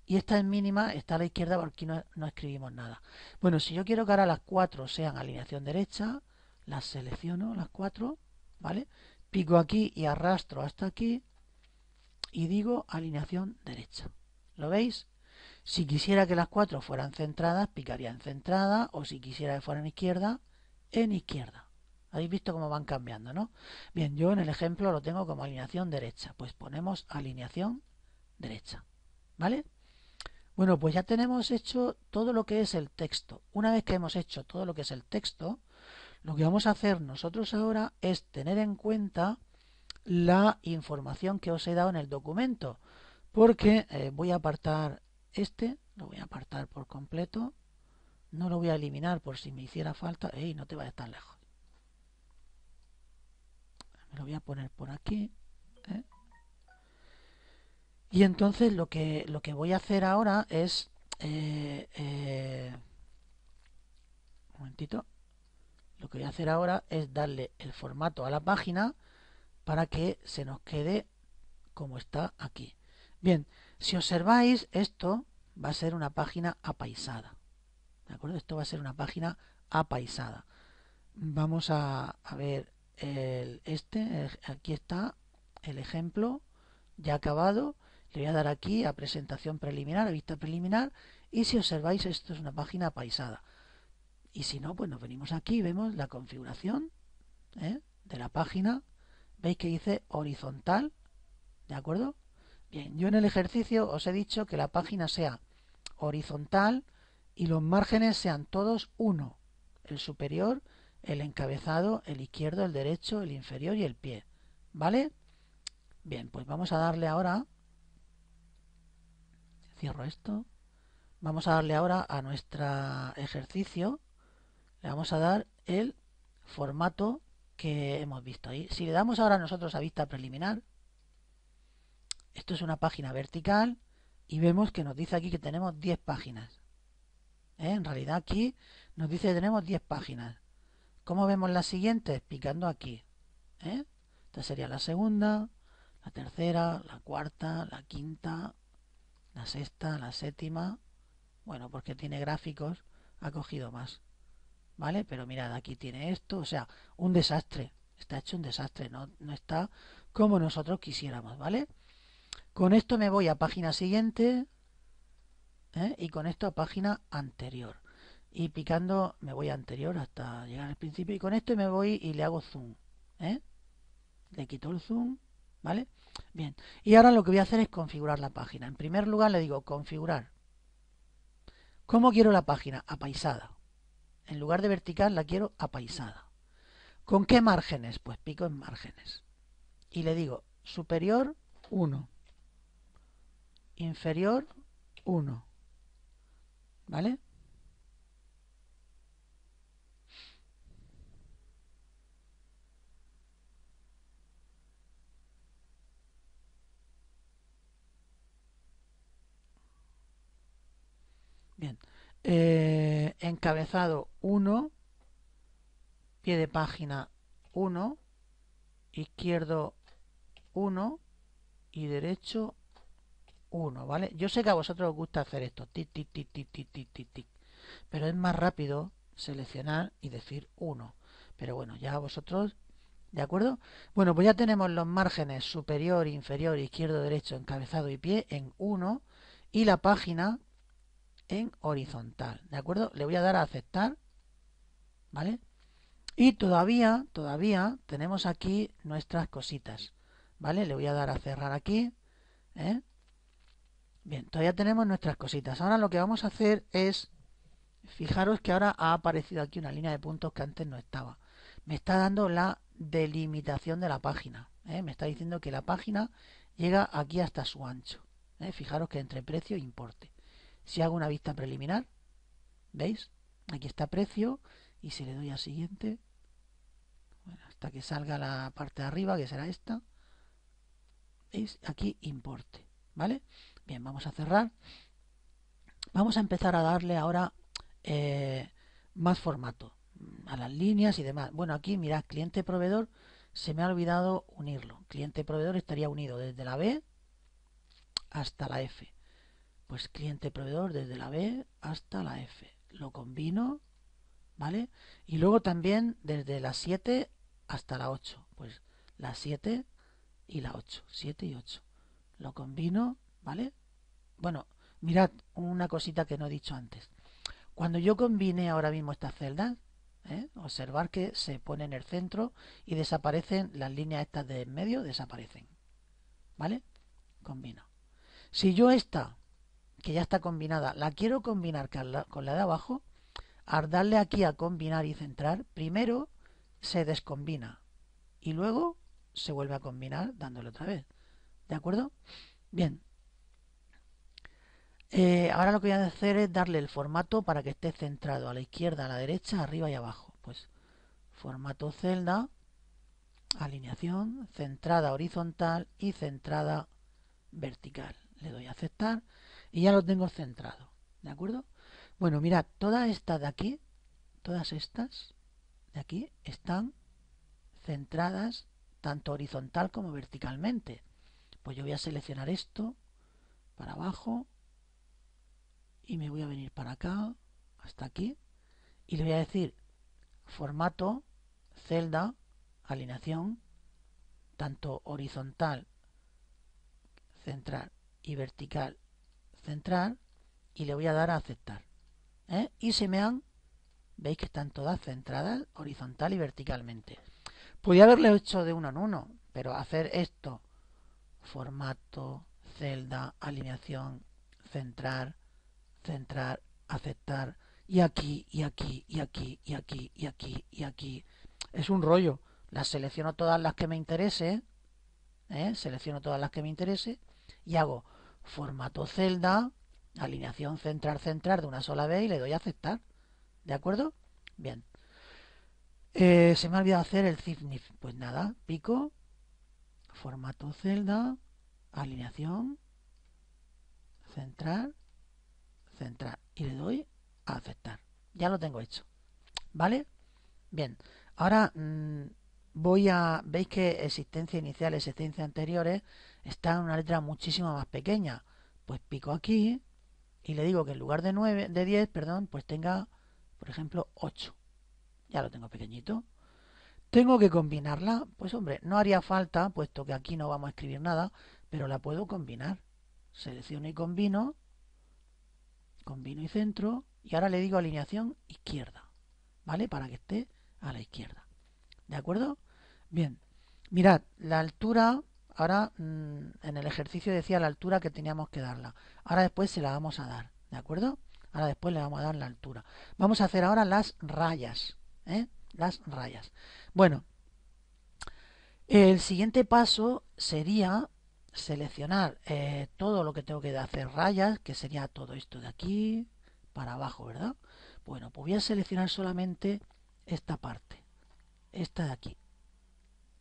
y esta es mínima, está a la izquierda porque no, escribimos nada. Bueno, si yo quiero que ahora las cuatro sean alineación derecha, las selecciono, las cuatro, ¿vale? Pico aquí y arrastro hasta aquí y digo alineación derecha. ¿Lo veis? Si quisiera que las cuatro fueran centradas, picaría en centrada, o si quisiera que fueran izquierda, en izquierda. Habéis visto cómo van cambiando, ¿no? Bien, yo en el ejemplo lo tengo como alineación derecha. Pues ponemos alineación derecha. ¿Vale? Bueno, pues ya tenemos hecho todo lo que es el texto. Una vez que hemos hecho todo lo que es el texto, lo que vamos a hacer nosotros ahora es tener en cuenta la información que os he dado en el documento. Porque eh, voy a apartar este, lo voy a apartar por completo. No lo voy a eliminar por si me hiciera falta. ¡Ey! No te vayas tan lejos lo voy a poner por aquí ¿eh? y entonces lo que lo que voy a hacer ahora es eh, eh, un momentito lo que voy a hacer ahora es darle el formato a la página para que se nos quede como está aquí bien si observáis esto va a ser una página apaisada de acuerdo esto va a ser una página apaisada vamos a, a ver este, eh, aquí está el ejemplo ya acabado. Le voy a dar aquí a presentación preliminar, a vista preliminar. Y si observáis, esto es una página paisada, Y si no, pues nos venimos aquí y vemos la configuración ¿eh? de la página. Veis que dice horizontal, ¿de acuerdo? Bien, yo en el ejercicio os he dicho que la página sea horizontal y los márgenes sean todos uno, el superior el encabezado, el izquierdo, el derecho, el inferior y el pie. ¿Vale? Bien, pues vamos a darle ahora, cierro esto, vamos a darle ahora a nuestro ejercicio, le vamos a dar el formato que hemos visto ahí. Si le damos ahora nosotros a vista preliminar, esto es una página vertical y vemos que nos dice aquí que tenemos 10 páginas. ¿Eh? En realidad aquí nos dice que tenemos 10 páginas. ¿Cómo vemos la siguiente Picando aquí. ¿eh? Esta sería la segunda, la tercera, la cuarta, la quinta, la sexta, la séptima. Bueno, porque tiene gráficos, ha cogido más. ¿Vale? Pero mirad, aquí tiene esto, o sea, un desastre. Está hecho un desastre, no, no está como nosotros quisiéramos, ¿vale? Con esto me voy a página siguiente ¿eh? y con esto a página anterior y picando me voy anterior hasta llegar al principio y con esto me voy y le hago zoom. ¿eh? Le quito el zoom, ¿vale? Bien, y ahora lo que voy a hacer es configurar la página. En primer lugar le digo configurar. ¿Cómo quiero la página? Apaisada. En lugar de vertical la quiero apaisada. ¿Con qué márgenes? Pues pico en márgenes. Y le digo superior 1, inferior 1. ¿Vale? Bien. Eh, encabezado 1, pie de página 1, izquierdo 1 y derecho 1, ¿vale? Yo sé que a vosotros os gusta hacer esto, tic, tic, tic, tic, tic, tic, tic, Pero es más rápido seleccionar y decir 1. Pero bueno, ya a vosotros, ¿de acuerdo? Bueno, pues ya tenemos los márgenes superior, inferior, izquierdo, derecho, encabezado y pie en 1 y la página en horizontal. ¿De acuerdo? Le voy a dar a aceptar. ¿Vale? Y todavía, todavía tenemos aquí nuestras cositas. ¿Vale? Le voy a dar a cerrar aquí. ¿eh? Bien, todavía tenemos nuestras cositas. Ahora lo que vamos a hacer es, fijaros que ahora ha aparecido aquí una línea de puntos que antes no estaba. Me está dando la delimitación de la página. ¿eh? Me está diciendo que la página llega aquí hasta su ancho. ¿eh? Fijaros que entre precio e importe. Si hago una vista preliminar, ¿veis? Aquí está precio y si le doy a siguiente, bueno, hasta que salga la parte de arriba, que será esta, ¿veis? Aquí importe, ¿vale? Bien, vamos a cerrar. Vamos a empezar a darle ahora eh, más formato a las líneas y demás. Bueno, aquí mirad, cliente proveedor, se me ha olvidado unirlo. Cliente proveedor estaría unido desde la B hasta la F pues cliente-proveedor desde la B hasta la F. Lo combino, ¿vale? Y luego también desde la 7 hasta la 8. Pues la 7 y la 8. 7 y 8. Lo combino, ¿vale? Bueno, mirad una cosita que no he dicho antes. Cuando yo combine ahora mismo estas celdas, ¿eh? observar que se pone en el centro y desaparecen las líneas estas de en medio, desaparecen. ¿Vale? Combino. Si yo esta que ya está combinada, la quiero combinar con la, de abajo, al darle aquí a combinar y centrar, primero se descombina y luego se vuelve a combinar dándole otra vez. ¿De acuerdo? Bien. Eh, ahora lo que voy a hacer es darle el formato para que esté centrado a la izquierda, a la derecha, arriba y abajo. Pues formato celda, alineación, centrada horizontal y centrada vertical. Le doy a aceptar y ya lo tengo centrado. ¿De acuerdo? Bueno, mirad, todas estas de aquí, todas estas de aquí están centradas tanto horizontal como verticalmente. Pues yo voy a seleccionar esto para abajo y me voy a venir para acá, hasta aquí, y le voy a decir formato, celda, alineación, tanto horizontal, central y vertical centrar y le voy a dar a aceptar. ¿eh? Y se me han, veis que están todas centradas horizontal y verticalmente. Podría haberle hecho de uno en uno, pero hacer esto, formato, celda, alineación, centrar, centrar, aceptar, y aquí, y aquí, y aquí, y aquí, y aquí, y aquí. Es un rollo. Las selecciono todas las que me interese, ¿eh? selecciono todas las que me interese y hago formato celda, alineación central central de una sola vez y le doy a aceptar. ¿De acuerdo? Bien. Eh, se me ha olvidado hacer el zipnif. Pues nada, pico, formato celda, alineación, central, central. Y le doy a aceptar. Ya lo tengo hecho. ¿Vale? Bien. Ahora mm, voy a... Veis que existencia inicial, existencia anteriores está en una letra muchísimo más pequeña. Pues pico aquí y le digo que en lugar de 9, de 10, perdón, pues tenga, por ejemplo, 8. Ya lo tengo pequeñito. ¿Tengo que combinarla? Pues hombre, no haría falta, puesto que aquí no vamos a escribir nada, pero la puedo combinar. Selecciono y combino, combino y centro, y ahora le digo alineación izquierda, ¿vale? Para que esté a la izquierda. ¿De acuerdo? Bien, mirad, la altura Ahora mm, en el ejercicio decía la altura que teníamos que darla. Ahora después se la vamos a dar, ¿de acuerdo? Ahora después le vamos a dar la altura. Vamos a hacer ahora las rayas, ¿eh? Las rayas. Bueno, el siguiente paso sería seleccionar eh, todo lo que tengo que hacer rayas, que sería todo esto de aquí para abajo, ¿verdad? Bueno, pues voy a seleccionar solamente esta parte, esta de aquí,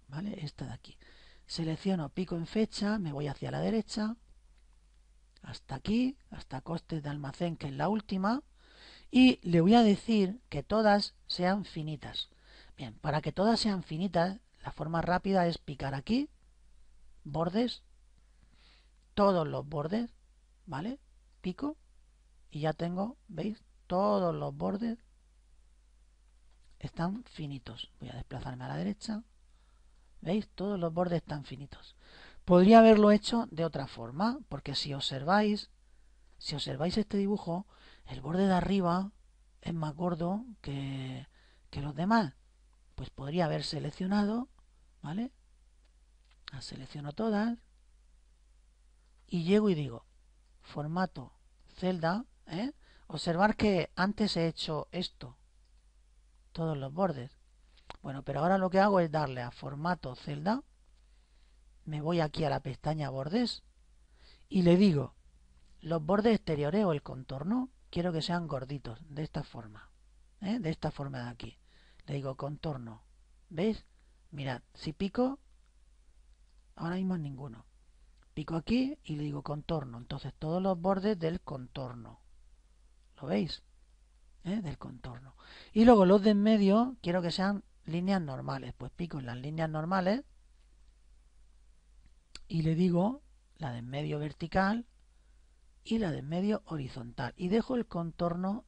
¿vale? Esta de aquí selecciono pico en fecha, me voy hacia la derecha, hasta aquí, hasta costes de almacén, que es la última, y le voy a decir que todas sean finitas. Bien, para que todas sean finitas, la forma rápida es picar aquí, bordes, todos los bordes, ¿vale? Pico, y ya tengo, ¿veis? Todos los bordes están finitos. Voy a desplazarme a la derecha, ¿Veis? Todos los bordes están finitos. Podría haberlo hecho de otra forma, porque si observáis, si observáis este dibujo, el borde de arriba es más gordo que, que los demás. Pues podría haber seleccionado, ¿vale? Las selecciono todas y llego y digo, formato, celda, ¿eh? Observar que antes he hecho esto, todos los bordes. Bueno, pero ahora lo que hago es darle a formato celda, me voy aquí a la pestaña bordes y le digo, los bordes exteriores o el contorno quiero que sean gorditos, de esta forma, ¿eh? de esta forma de aquí. Le digo contorno, ¿veis? Mirad, si pico, ahora mismo ninguno. Pico aquí y le digo contorno, entonces todos los bordes del contorno. ¿Lo veis? ¿Eh? Del contorno. Y luego los de en medio quiero que sean líneas normales. Pues pico en las líneas normales y le digo la de medio vertical y la de medio horizontal. Y dejo el contorno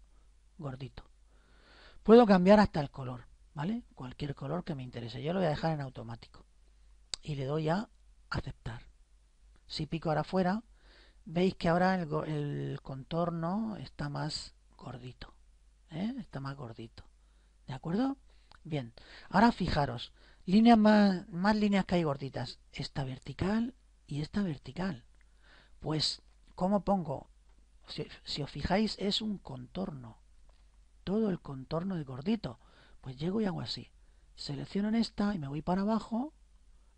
gordito. Puedo cambiar hasta el color, ¿vale? Cualquier color que me interese. Yo lo voy a dejar en automático. Y le doy a aceptar. Si pico ahora afuera, veis que ahora el, el contorno está más gordito. ¿eh? Está más gordito. ¿De acuerdo? Bien, ahora fijaros, líneas más, más líneas que hay gorditas. Esta vertical y esta vertical. Pues, ¿cómo pongo? Si, os fijáis, es un contorno. Todo el contorno de gordito. Pues llego y hago así. Selecciono en esta y me voy para abajo.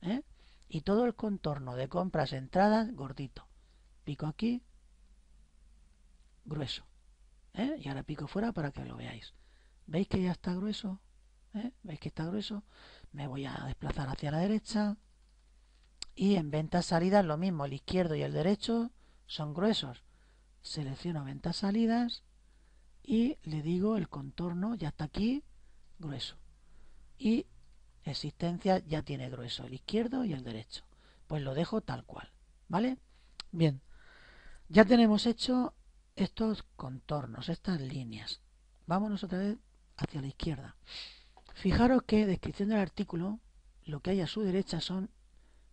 ¿eh? Y todo el contorno de compras, entradas, gordito. Pico aquí, grueso. ¿eh? Y ahora pico fuera para que lo veáis. ¿Veis que ya está grueso? ¿Eh? ¿Veis que está grueso? Me voy a desplazar hacia la derecha. Y en ventas salidas lo mismo, el izquierdo y el derecho son gruesos. Selecciono ventas salidas y le digo el contorno, ya está aquí, grueso. Y existencia ya tiene grueso, el izquierdo y el derecho. Pues lo dejo tal cual, ¿vale? Bien, ya tenemos hecho estos contornos, estas líneas. Vámonos otra vez hacia la izquierda. Fijaros que, descripción del artículo, lo que hay a su derecha son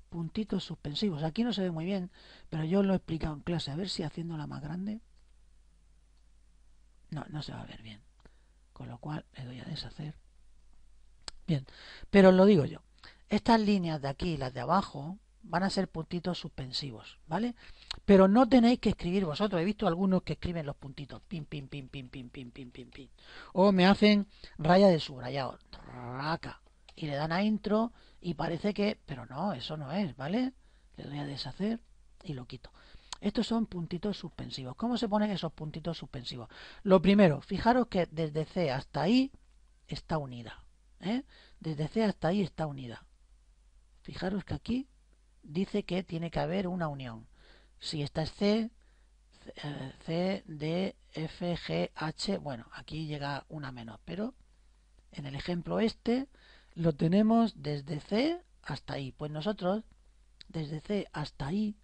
puntitos suspensivos. Aquí no se ve muy bien, pero yo lo he explicado en clase. A ver si haciéndola más grande. No, no se va a ver bien. Con lo cual le doy a deshacer. Bien, pero lo digo yo. Estas líneas de aquí y las de abajo van a ser puntitos suspensivos, ¿vale? Pero no tenéis que escribir vosotros. He visto algunos que escriben los puntitos. pim, pim, pim, pim, pim, pim, pim pin, pin. O me hacen raya de subrayado. raca, Y le dan a intro y parece que... Pero no, eso no es, ¿vale? Le doy a deshacer y lo quito. Estos son puntitos suspensivos. ¿Cómo se ponen esos puntitos suspensivos? Lo primero, fijaros que desde C hasta I está unida. ¿eh? Desde C hasta I está unida. Fijaros que aquí dice que tiene que haber una unión. Si esta es C, eh, C, D, F, G, H, bueno, aquí llega una menos, pero en el ejemplo este lo tenemos desde C hasta I. Pues nosotros desde C hasta I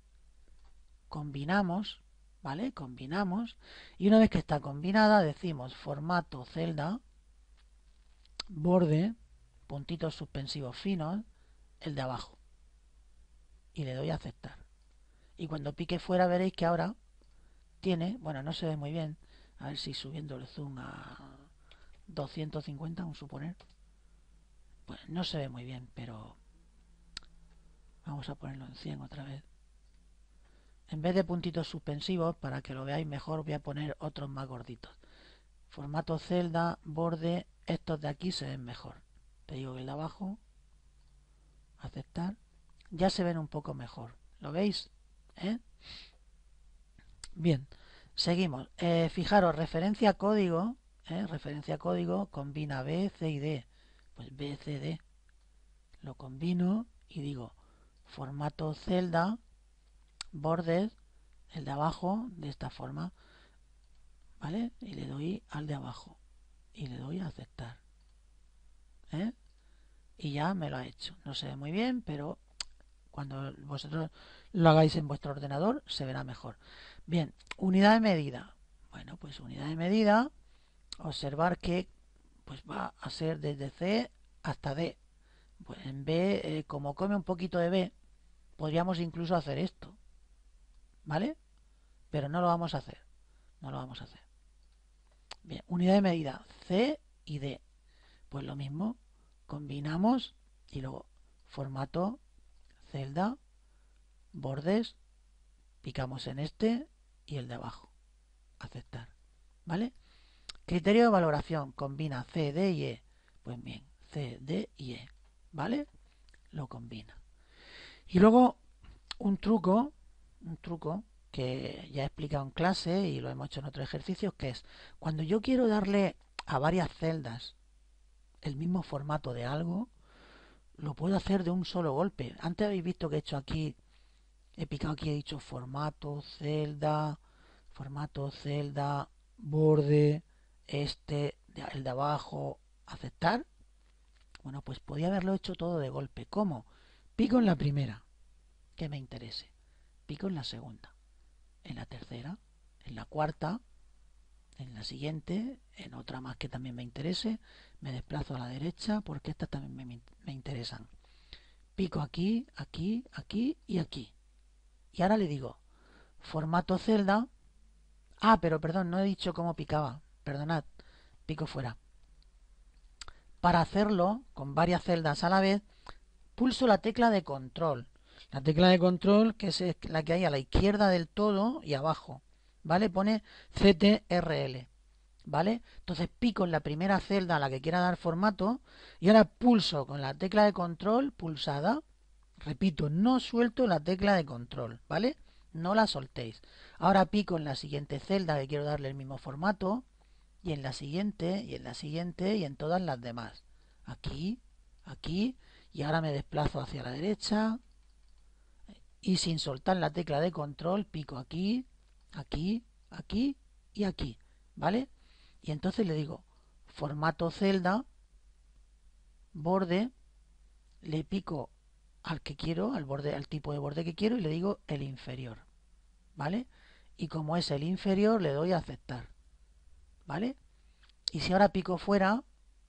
combinamos, ¿vale? Combinamos y una vez que está combinada decimos formato celda, borde, puntitos suspensivos finos, el de abajo y le doy a aceptar. Y cuando pique fuera veréis que ahora tiene, bueno, no se ve muy bien, a ver si subiendo el zoom a 250, un suponer, pues no se ve muy bien, pero vamos a ponerlo en 100 otra vez. En vez de puntitos suspensivos, para que lo veáis mejor, voy a poner otros más gorditos. Formato celda, borde, estos de aquí se ven mejor. Te digo que el de abajo, aceptar ya se ven un poco mejor. ¿Lo veis? ¿Eh? Bien, seguimos. Eh, fijaros, referencia código, ¿eh? referencia código combina B, C y D. Pues B, C, D. Lo combino y digo formato celda, bordes, el de abajo, de esta forma. ¿Vale? Y le doy al de abajo. Y le doy a aceptar. ¿Eh? Y ya me lo ha hecho. No se ve muy bien, pero cuando vosotros lo hagáis en vuestro ordenador, se verá mejor. Bien, unidad de medida. Bueno, pues unidad de medida, observar que pues va a ser desde C hasta D. Pues en B, eh, como come un poquito de B, podríamos incluso hacer esto. ¿Vale? Pero no lo vamos a hacer. No lo vamos a hacer. Bien, unidad de medida C y D. Pues lo mismo, combinamos y luego formato celda, bordes, picamos en este y el de abajo. Aceptar. ¿Vale? Criterio de valoración. Combina C, D y E. Pues bien, C, D y E. ¿Vale? Lo combina. Y luego un truco, un truco que ya he explicado en clase y lo hemos hecho en otros ejercicios, que es cuando yo quiero darle a varias celdas el mismo formato de algo, lo puedo hacer de un solo golpe. Antes habéis visto que he hecho aquí, he picado aquí, he dicho formato, celda, formato, celda, borde, este, el de abajo, aceptar. Bueno, pues podía haberlo hecho todo de golpe. ¿Cómo? Pico en la primera, que me interese. Pico en la segunda, en la tercera, en la cuarta, en la siguiente, en otra más que también me interese, me desplazo a la derecha porque estas también me, me interesan. Pico aquí, aquí, aquí y aquí. Y ahora le digo, formato celda. Ah, pero perdón, no he dicho cómo picaba. Perdonad, pico fuera. Para hacerlo con varias celdas a la vez, pulso la tecla de control. La tecla de control que es la que hay a la izquierda del todo y abajo. ¿vale? Pone CTRL, ¿vale? Entonces pico en la primera celda a la que quiera dar formato y ahora pulso con la tecla de control pulsada. Repito, no suelto la tecla de control, ¿vale? No la soltéis. Ahora pico en la siguiente celda que quiero darle el mismo formato y en la siguiente y en la siguiente y en todas las demás. Aquí, aquí y ahora me desplazo hacia la derecha y sin soltar la tecla de control pico aquí aquí, aquí y aquí, ¿vale? Y entonces le digo formato celda, borde, le pico al que quiero, al borde, al tipo de borde que quiero y le digo el inferior, ¿vale? Y como es el inferior le doy a aceptar, ¿vale? Y si ahora pico fuera,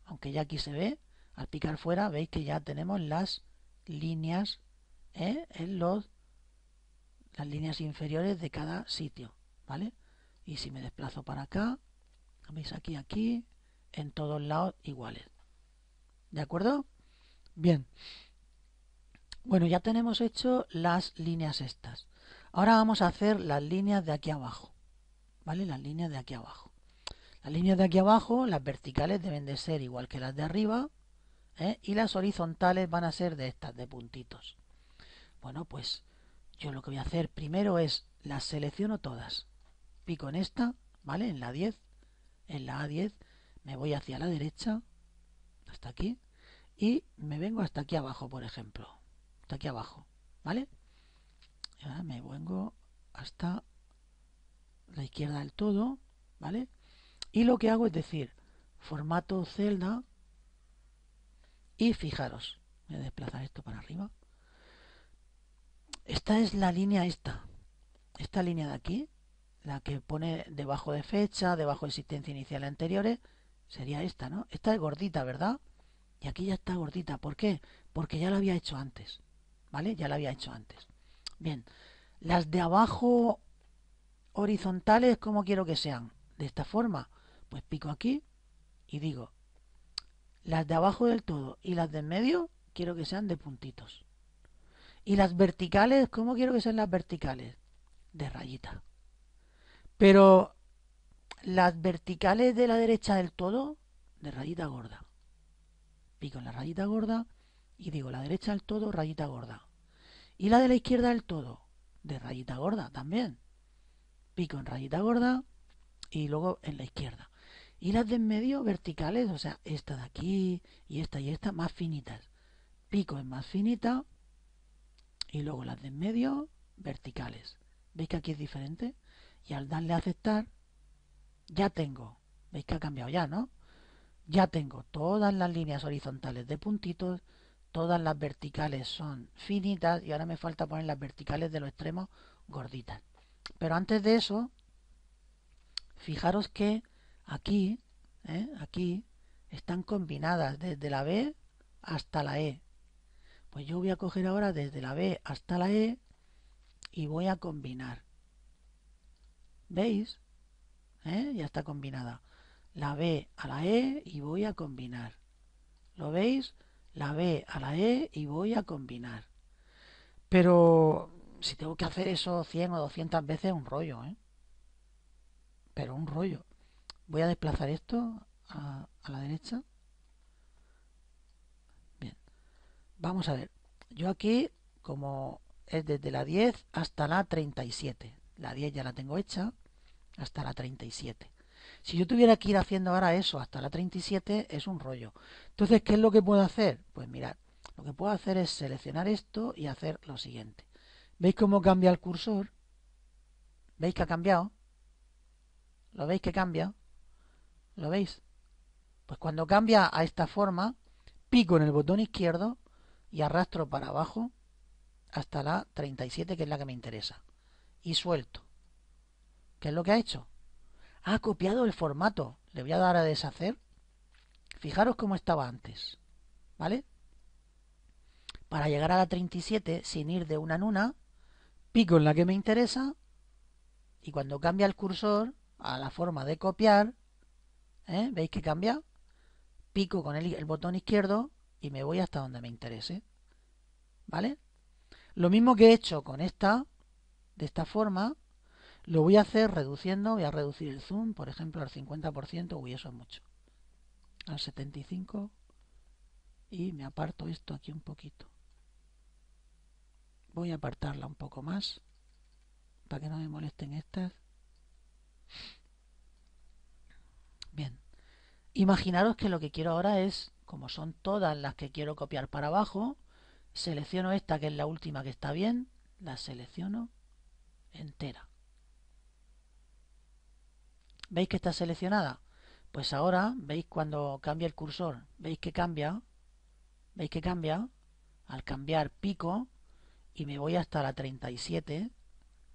aunque ya aquí se ve, al picar fuera veis que ya tenemos las líneas ¿eh? en los las líneas inferiores de cada sitio, ¿vale? Y si me desplazo para acá, veis aquí, aquí, en todos lados iguales. ¿De acuerdo? Bien. Bueno, ya tenemos hecho las líneas estas. Ahora vamos a hacer las líneas de aquí abajo, ¿vale? Las líneas de aquí abajo. Las líneas de aquí abajo, las verticales deben de ser igual que las de arriba, ¿eh? y las horizontales van a ser de estas, de puntitos. Bueno, pues yo lo que voy a hacer primero es las selecciono todas. Pico en esta, ¿vale? En la 10, en la A10, me voy hacia la derecha, hasta aquí, y me vengo hasta aquí abajo, por ejemplo. Hasta aquí abajo, ¿vale? me vengo hasta la izquierda del todo, ¿vale? Y lo que hago es decir, formato celda, y fijaros, voy a desplazar esto para arriba, esta es la línea esta. Esta línea de aquí, la que pone debajo de fecha, debajo de existencia inicial e anteriores, sería esta, ¿no? Esta es gordita, ¿verdad? Y aquí ya está gordita. ¿Por qué? Porque ya la había hecho antes. ¿Vale? Ya la había hecho antes. Bien. Las de abajo horizontales, ¿cómo quiero que sean? De esta forma. Pues pico aquí y digo, las de abajo del todo y las de en medio quiero que sean de puntitos. Y las verticales, ¿cómo quiero que sean las verticales? De rayita. Pero las verticales de la derecha del todo, de rayita gorda. Pico en la rayita gorda y digo la derecha del todo, rayita gorda. Y la de la izquierda del todo, de rayita gorda también. Pico en rayita gorda y luego en la izquierda. Y las de en medio verticales, o sea, esta de aquí y esta y esta, más finitas. Pico en más finita y luego las de en medio verticales. ¿Veis que aquí es diferente? Y al darle a aceptar, ya tengo, veis que ha cambiado ya, ¿no? Ya tengo todas las líneas horizontales de puntitos, todas las verticales son finitas y ahora me falta poner las verticales de los extremos gorditas. Pero antes de eso, fijaros que aquí, ¿eh? aquí están combinadas desde la B hasta la E. Pues yo voy a coger ahora desde la B hasta la E y voy a combinar. ¿Veis? ¿Eh? Ya está combinada. La B a la E y voy a combinar. ¿Lo veis? La B a la E y voy a combinar. Pero si tengo que hacer eso 100 o 200 veces, un rollo, ¿eh? Pero un rollo. Voy a desplazar esto a la derecha. Vamos a ver, yo aquí, como es desde la 10 hasta la 37, la 10 ya la tengo hecha, hasta la 37. Si yo tuviera que ir haciendo ahora eso hasta la 37 es un rollo. Entonces, ¿qué es lo que puedo hacer? Pues mirad, lo que puedo hacer es seleccionar esto y hacer lo siguiente. ¿Veis cómo cambia el cursor? ¿Veis que ha cambiado? ¿Lo veis que cambia? ¿Lo veis? Pues cuando cambia a esta forma, pico en el botón izquierdo y arrastro para abajo hasta la 37 que es la que me interesa y suelto. ¿Qué es lo que ha hecho? Ha copiado el formato. Le voy a dar a deshacer. Fijaros cómo estaba antes. ¿Vale? Para llegar a la 37 sin ir de una en una, pico en la que me interesa y cuando cambia el cursor a la forma de copiar, ¿eh? ¿veis que cambia? Pico con el botón izquierdo y me voy hasta donde me interese. ¿Vale? Lo mismo que he hecho con esta, de esta forma, lo voy a hacer reduciendo, voy a reducir el zoom, por ejemplo, al 50%, uy, eso es mucho, al 75%, y me aparto esto aquí un poquito. Voy a apartarla un poco más, para que no me molesten estas. Bien, imaginaros que lo que quiero ahora es como son todas las que quiero copiar para abajo, selecciono esta que es la última que está bien, la selecciono entera. ¿Veis que está seleccionada? Pues ahora, ¿veis cuando cambia el cursor? ¿Veis que cambia? ¿Veis que cambia? Al cambiar pico y me voy hasta la 37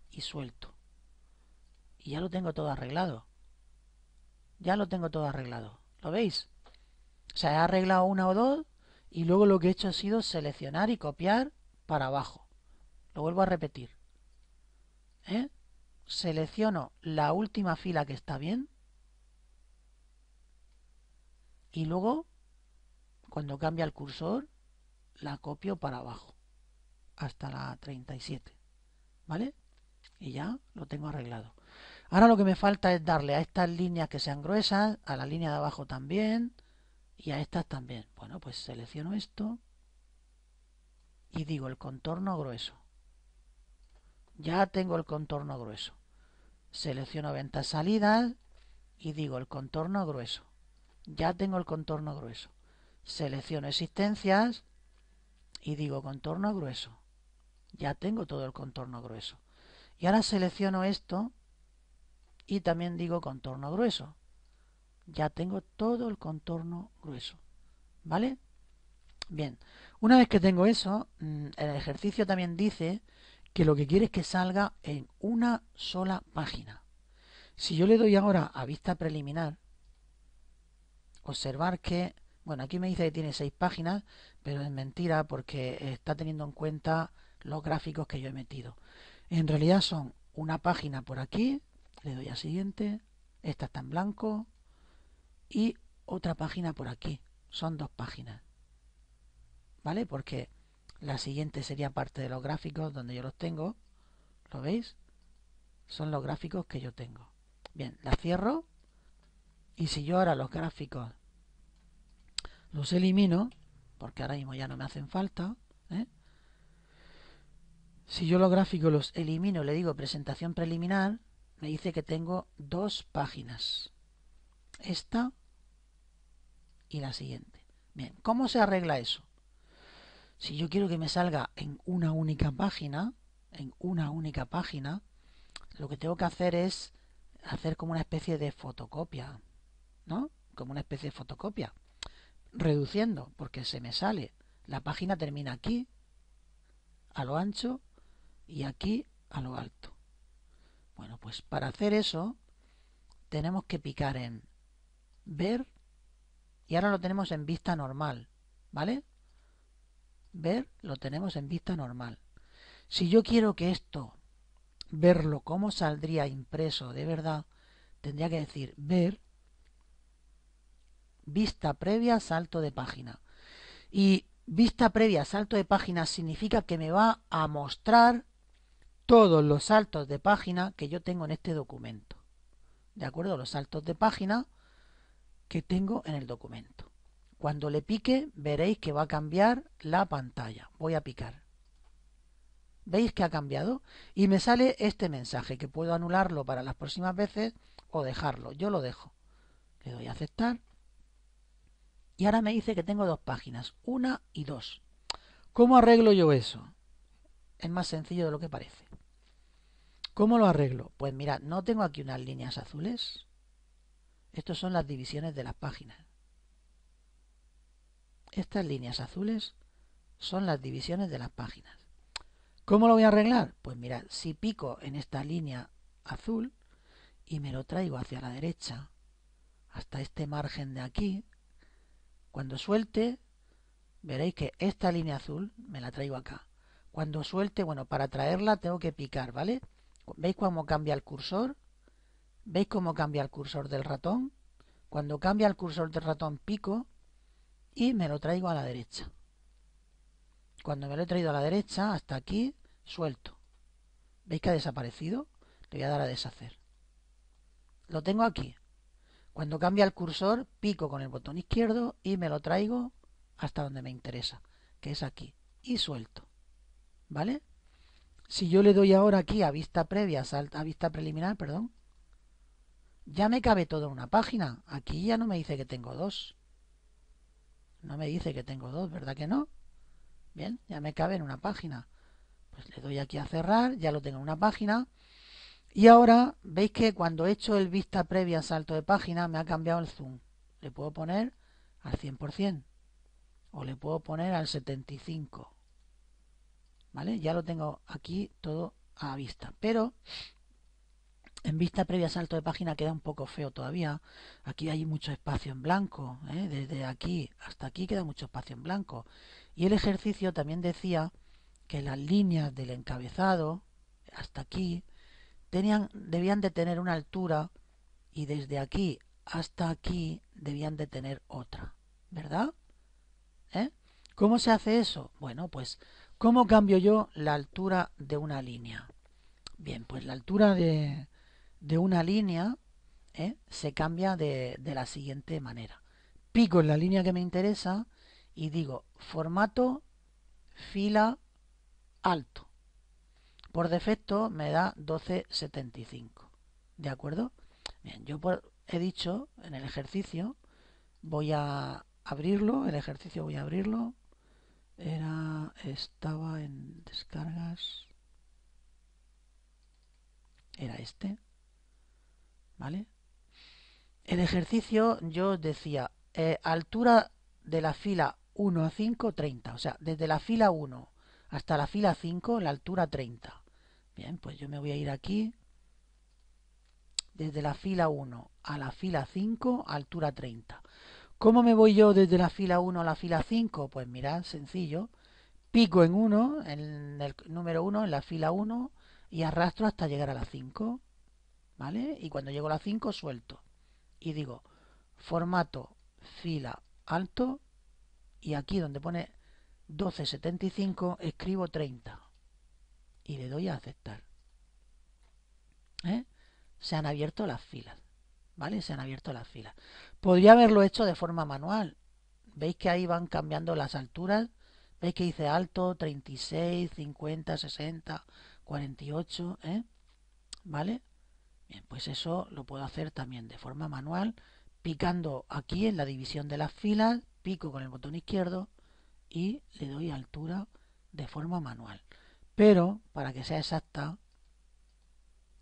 y suelto. Y ya lo tengo todo arreglado. Ya lo tengo todo arreglado. ¿Lo veis? se ha arreglado una o dos y luego lo que he hecho ha sido seleccionar y copiar para abajo. Lo vuelvo a repetir. ¿Eh? Selecciono la última fila que está bien y luego, cuando cambia el cursor, la copio para abajo hasta la 37. ¿Vale? Y ya lo tengo arreglado. Ahora lo que me falta es darle a estas líneas que sean gruesas, a la línea de abajo también, y a estas también. Bueno, pues selecciono esto y digo el contorno grueso. Ya tengo el contorno grueso. Selecciono ventas salidas y digo el contorno grueso. Ya tengo el contorno grueso. Selecciono existencias y digo contorno grueso. Ya tengo todo el contorno grueso. Y ahora selecciono esto y también digo contorno grueso ya tengo todo el contorno grueso. ¿Vale? Bien, una vez que tengo eso, mm, el ejercicio también dice que lo que quiere es que salga en una sola página. Si yo le doy ahora a vista preliminar, observar que, bueno, aquí me dice que tiene seis páginas, pero es mentira porque está teniendo en cuenta los gráficos que yo he metido. En realidad son una página por aquí, le doy a siguiente, esta está en blanco, y otra página por aquí. Son dos páginas. ¿Vale? Porque la siguiente sería parte de los gráficos donde yo los tengo. ¿Lo veis? Son los gráficos que yo tengo. Bien, la cierro. Y si yo ahora los gráficos los elimino, porque ahora mismo ya no me hacen falta, ¿eh? si yo los gráficos los elimino, le digo presentación preliminar, me dice que tengo dos páginas esta y la siguiente. Bien, ¿cómo se arregla eso? Si yo quiero que me salga en una única página, en una única página, lo que tengo que hacer es hacer como una especie de fotocopia, ¿no? Como una especie de fotocopia, reduciendo, porque se me sale. La página termina aquí, a lo ancho, y aquí, a lo alto. Bueno, pues para hacer eso, tenemos que picar en ver y ahora lo tenemos en vista normal, ¿vale? Ver lo tenemos en vista normal. Si yo quiero que esto, verlo, como saldría impreso de verdad, tendría que decir ver, vista previa, salto de página. Y vista previa, salto de página significa que me va a mostrar todos los saltos de página que yo tengo en este documento. ¿De acuerdo? Los saltos de página que tengo en el documento. Cuando le pique veréis que va a cambiar la pantalla. Voy a picar. ¿Veis que ha cambiado? Y me sale este mensaje que puedo anularlo para las próximas veces o dejarlo. Yo lo dejo. Le doy a aceptar. Y ahora me dice que tengo dos páginas, una y dos. ¿Cómo arreglo yo eso? Es más sencillo de lo que parece. ¿Cómo lo arreglo? Pues mira, no tengo aquí unas líneas azules. Estas son las divisiones de las páginas. Estas líneas azules son las divisiones de las páginas. ¿Cómo lo voy a arreglar? Pues mirad, si pico en esta línea azul y me lo traigo hacia la derecha, hasta este margen de aquí, cuando suelte, veréis que esta línea azul me la traigo acá. Cuando suelte, bueno, para traerla tengo que picar, ¿vale? ¿Veis cómo cambia el cursor? ¿Veis cómo cambia el cursor del ratón? Cuando cambia el cursor del ratón pico y me lo traigo a la derecha. Cuando me lo he traído a la derecha, hasta aquí, suelto. ¿Veis que ha desaparecido? Le voy a dar a deshacer. Lo tengo aquí. Cuando cambia el cursor, pico con el botón izquierdo y me lo traigo hasta donde me interesa, que es aquí. Y suelto. ¿Vale? Si yo le doy ahora aquí a vista previa, a vista preliminar, perdón, ya me cabe todo en una página. Aquí ya no me dice que tengo dos. No me dice que tengo dos, ¿verdad que no? Bien, ya me cabe en una página. Pues le doy aquí a cerrar, ya lo tengo en una página. Y ahora, veis que cuando he hecho el vista previa salto de página, me ha cambiado el zoom. Le puedo poner al 100%. O le puedo poner al 75%. ¿Vale? Ya lo tengo aquí todo a vista. Pero en vista previa salto de página queda un poco feo todavía. Aquí hay mucho espacio en blanco. ¿eh? Desde aquí hasta aquí queda mucho espacio en blanco. Y el ejercicio también decía que las líneas del encabezado hasta aquí tenían, debían de tener una altura y desde aquí hasta aquí debían de tener otra. ¿Verdad? ¿Eh? ¿Cómo se hace eso? Bueno, pues ¿cómo cambio yo la altura de una línea? Bien, pues la altura de, de una línea ¿eh? se cambia de, la siguiente manera. Pico en la línea que me interesa y digo formato fila alto. Por defecto me da 1275. ¿De acuerdo? Bien, yo he dicho en el ejercicio, voy a abrirlo, el ejercicio voy a abrirlo. Era, estaba en descargas. Era este. ¿Vale? El ejercicio, yo os decía, eh, altura de la fila 1 a 5, 30. O sea, desde la fila 1 hasta la fila 5, la altura 30. Bien, pues yo me voy a ir aquí. Desde la fila 1 a la fila 5, altura 30. ¿Cómo me voy yo desde la fila 1 a la fila 5? Pues mirad, sencillo. Pico en 1, en el número 1, en la fila 1, y arrastro hasta llegar a la 5. ¿vale? Y cuando llego a la 5 suelto y digo formato fila alto y aquí donde pone 1275 escribo 30 y le doy a aceptar. ¿Eh? Se han abierto las filas, ¿vale? Se han abierto las filas. Podría haberlo hecho de forma manual. Veis que ahí van cambiando las alturas. Veis que dice alto, 36, 50, 60, 48, ¿eh? ¿Vale? Eh, pues eso lo puedo hacer también de forma manual, picando aquí en la división de las filas, pico con el botón izquierdo y le doy altura de forma manual. Pero, para que sea exacta,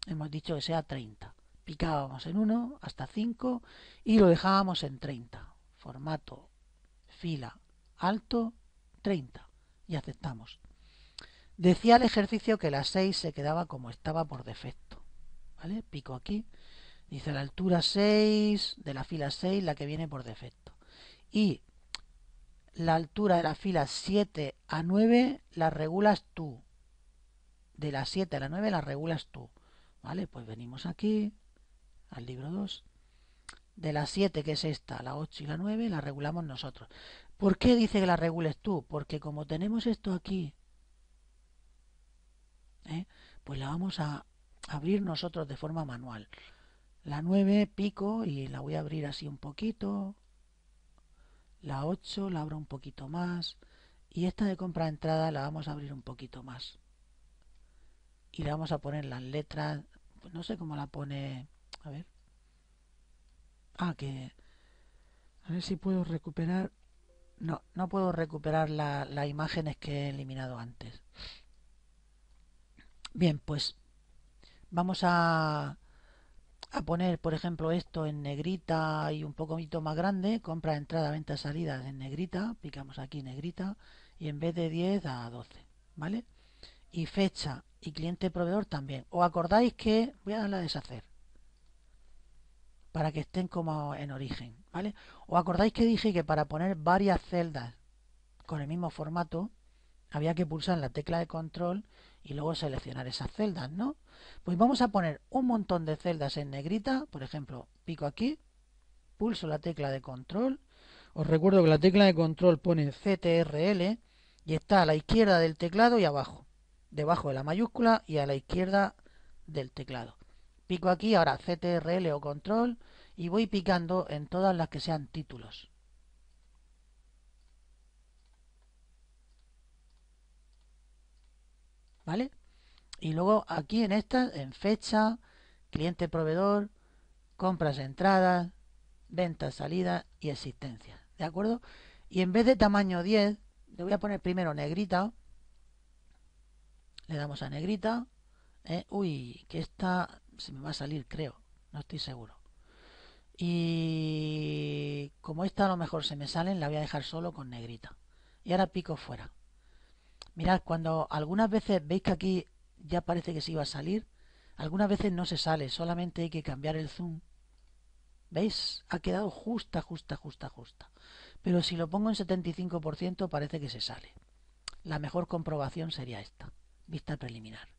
hemos dicho que sea 30. Picábamos en 1 hasta 5 y lo dejábamos en 30. Formato, fila, alto, 30. Y aceptamos. Decía el ejercicio que la 6 se quedaba como estaba por defecto. ¿vale? Pico aquí. Dice la altura 6 de la fila 6, la que viene por defecto. Y la altura de la fila 7 a 9 la regulas tú. De la 7 a la 9 la regulas tú. ¿Vale? Pues venimos aquí al libro 2. De la 7, que es esta, la 8 y la 9, la regulamos nosotros. ¿Por qué dice que la regules tú? Porque como tenemos esto aquí, ¿eh? pues la vamos a abrir nosotros de forma manual. La 9 pico y la voy a abrir así un poquito. La 8 la abro un poquito más. Y esta de compra entrada la vamos a abrir un poquito más. Y le vamos a poner las letras. no sé cómo la pone. A ver. Ah, que. A ver si puedo recuperar. No, no puedo recuperar las imágenes que he eliminado antes. Bien, pues vamos a, poner, por ejemplo, esto en negrita y un poquito más grande, compra, entrada, venta, salida en negrita, picamos aquí negrita y en vez de 10 a 12, ¿vale? Y fecha y cliente proveedor también. ¿O acordáis que voy a darle a deshacer? Para que estén como en origen, ¿vale? ¿O acordáis que dije que para poner varias celdas con el mismo formato había que pulsar la tecla de control y luego seleccionar esas celdas, ¿no? Pues vamos a poner un montón de celdas en negrita, por ejemplo, pico aquí, pulso la tecla de control, os recuerdo que la tecla de control pone CTRL y está a la izquierda del teclado y abajo, debajo de la mayúscula y a la izquierda del teclado. Pico aquí, ahora CTRL o control y voy picando en todas las que sean títulos. ¿Vale? Y luego aquí en esta en fecha, cliente proveedor, compras entradas, ventas salidas y existencias. ¿De acuerdo? Y en vez de tamaño 10, le voy a poner primero negrita. Le damos a negrita. ¿eh? uy, que esta se me va a salir, creo. No estoy seguro. Y como esta a lo mejor se me salen, la voy a dejar solo con negrita. Y ahora pico fuera. Mirad, cuando algunas veces veis que aquí ya parece que se iba a salir. Algunas veces no se sale, solamente hay que cambiar el zoom. ¿Veis? Ha quedado justa, justa, justa, justa. Pero si lo pongo en 75% parece que se sale. La mejor comprobación sería esta, vista preliminar.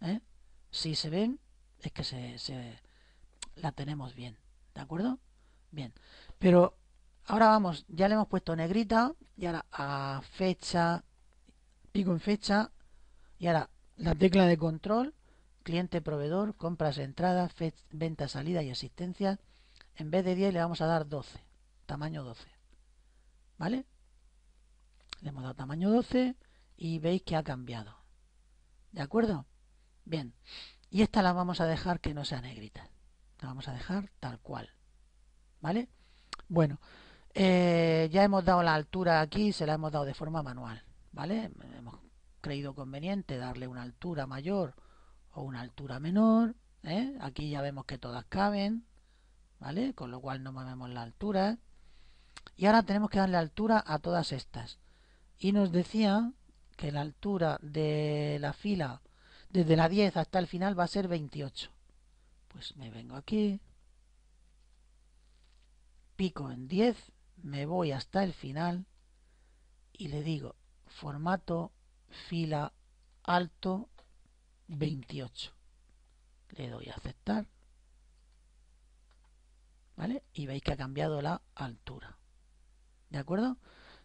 ¿Eh? Si se ven, es que se, se, la tenemos bien. ¿De acuerdo? Bien. Pero ahora vamos, ya le hemos puesto negrita y ahora a fecha, pico en fecha y ahora la tecla de control, cliente-proveedor, compras, entradas, ventas, salida y asistencia. En vez de 10 le vamos a dar 12, tamaño 12. ¿Vale? Le hemos dado tamaño 12 y veis que ha cambiado. ¿De acuerdo? Bien. Y esta la vamos a dejar que no sea negrita. La vamos a dejar tal cual. ¿Vale? Bueno, eh, ya hemos dado la altura aquí, se la hemos dado de forma manual. ¿Vale? creído conveniente darle una altura mayor o una altura menor. ¿eh? Aquí ya vemos que todas caben, ¿vale? Con lo cual no movemos la altura. Y ahora tenemos que darle altura a todas estas. Y nos decía que la altura de la fila desde la 10 hasta el final va a ser 28. Pues me vengo aquí, pico en 10, me voy hasta el final y le digo formato fila alto 28. Le doy a aceptar. ¿Vale? Y veis que ha cambiado la altura. ¿De acuerdo?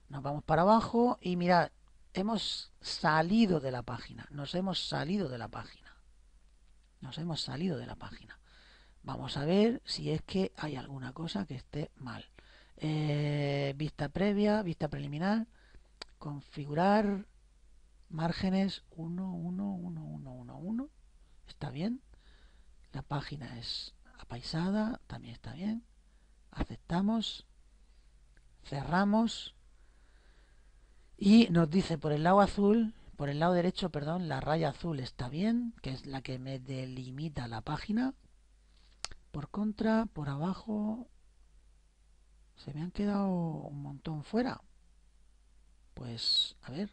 Nos vamos para abajo y mirad, hemos salido de la página. Nos hemos salido de la página. Nos hemos salido de la página. Vamos a ver si es que hay alguna cosa que esté mal. Eh, vista previa, vista preliminar, configurar, Márgenes 1, 1, 1, 1, 1, 1. Está bien. La página es apaisada, también está bien. Aceptamos. Cerramos. Y nos dice por el lado azul, por el lado derecho, perdón, la raya azul está bien, que es la que me delimita la página. Por contra, por abajo, se me han quedado un montón fuera. Pues, a ver,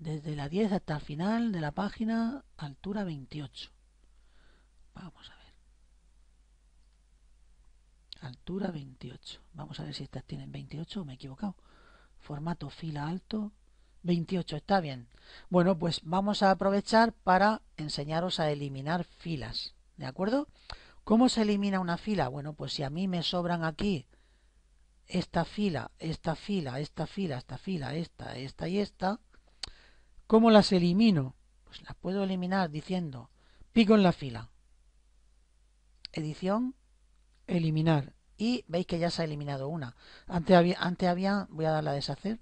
desde la 10 hasta el final de la página, altura 28. Vamos a ver. Altura 28. Vamos a ver si estas tienen 28 o me he equivocado. Formato fila alto. 28, está bien. Bueno, pues vamos a aprovechar para enseñaros a eliminar filas. ¿De acuerdo? ¿Cómo se elimina una fila? Bueno, pues si a mí me sobran aquí esta fila, esta fila, esta fila, esta fila, esta, esta y esta, ¿Cómo las elimino? Pues las puedo eliminar diciendo pico en la fila. Edición, eliminar. Y veis que ya se ha eliminado una. Antes había, antes había voy a darla a deshacer.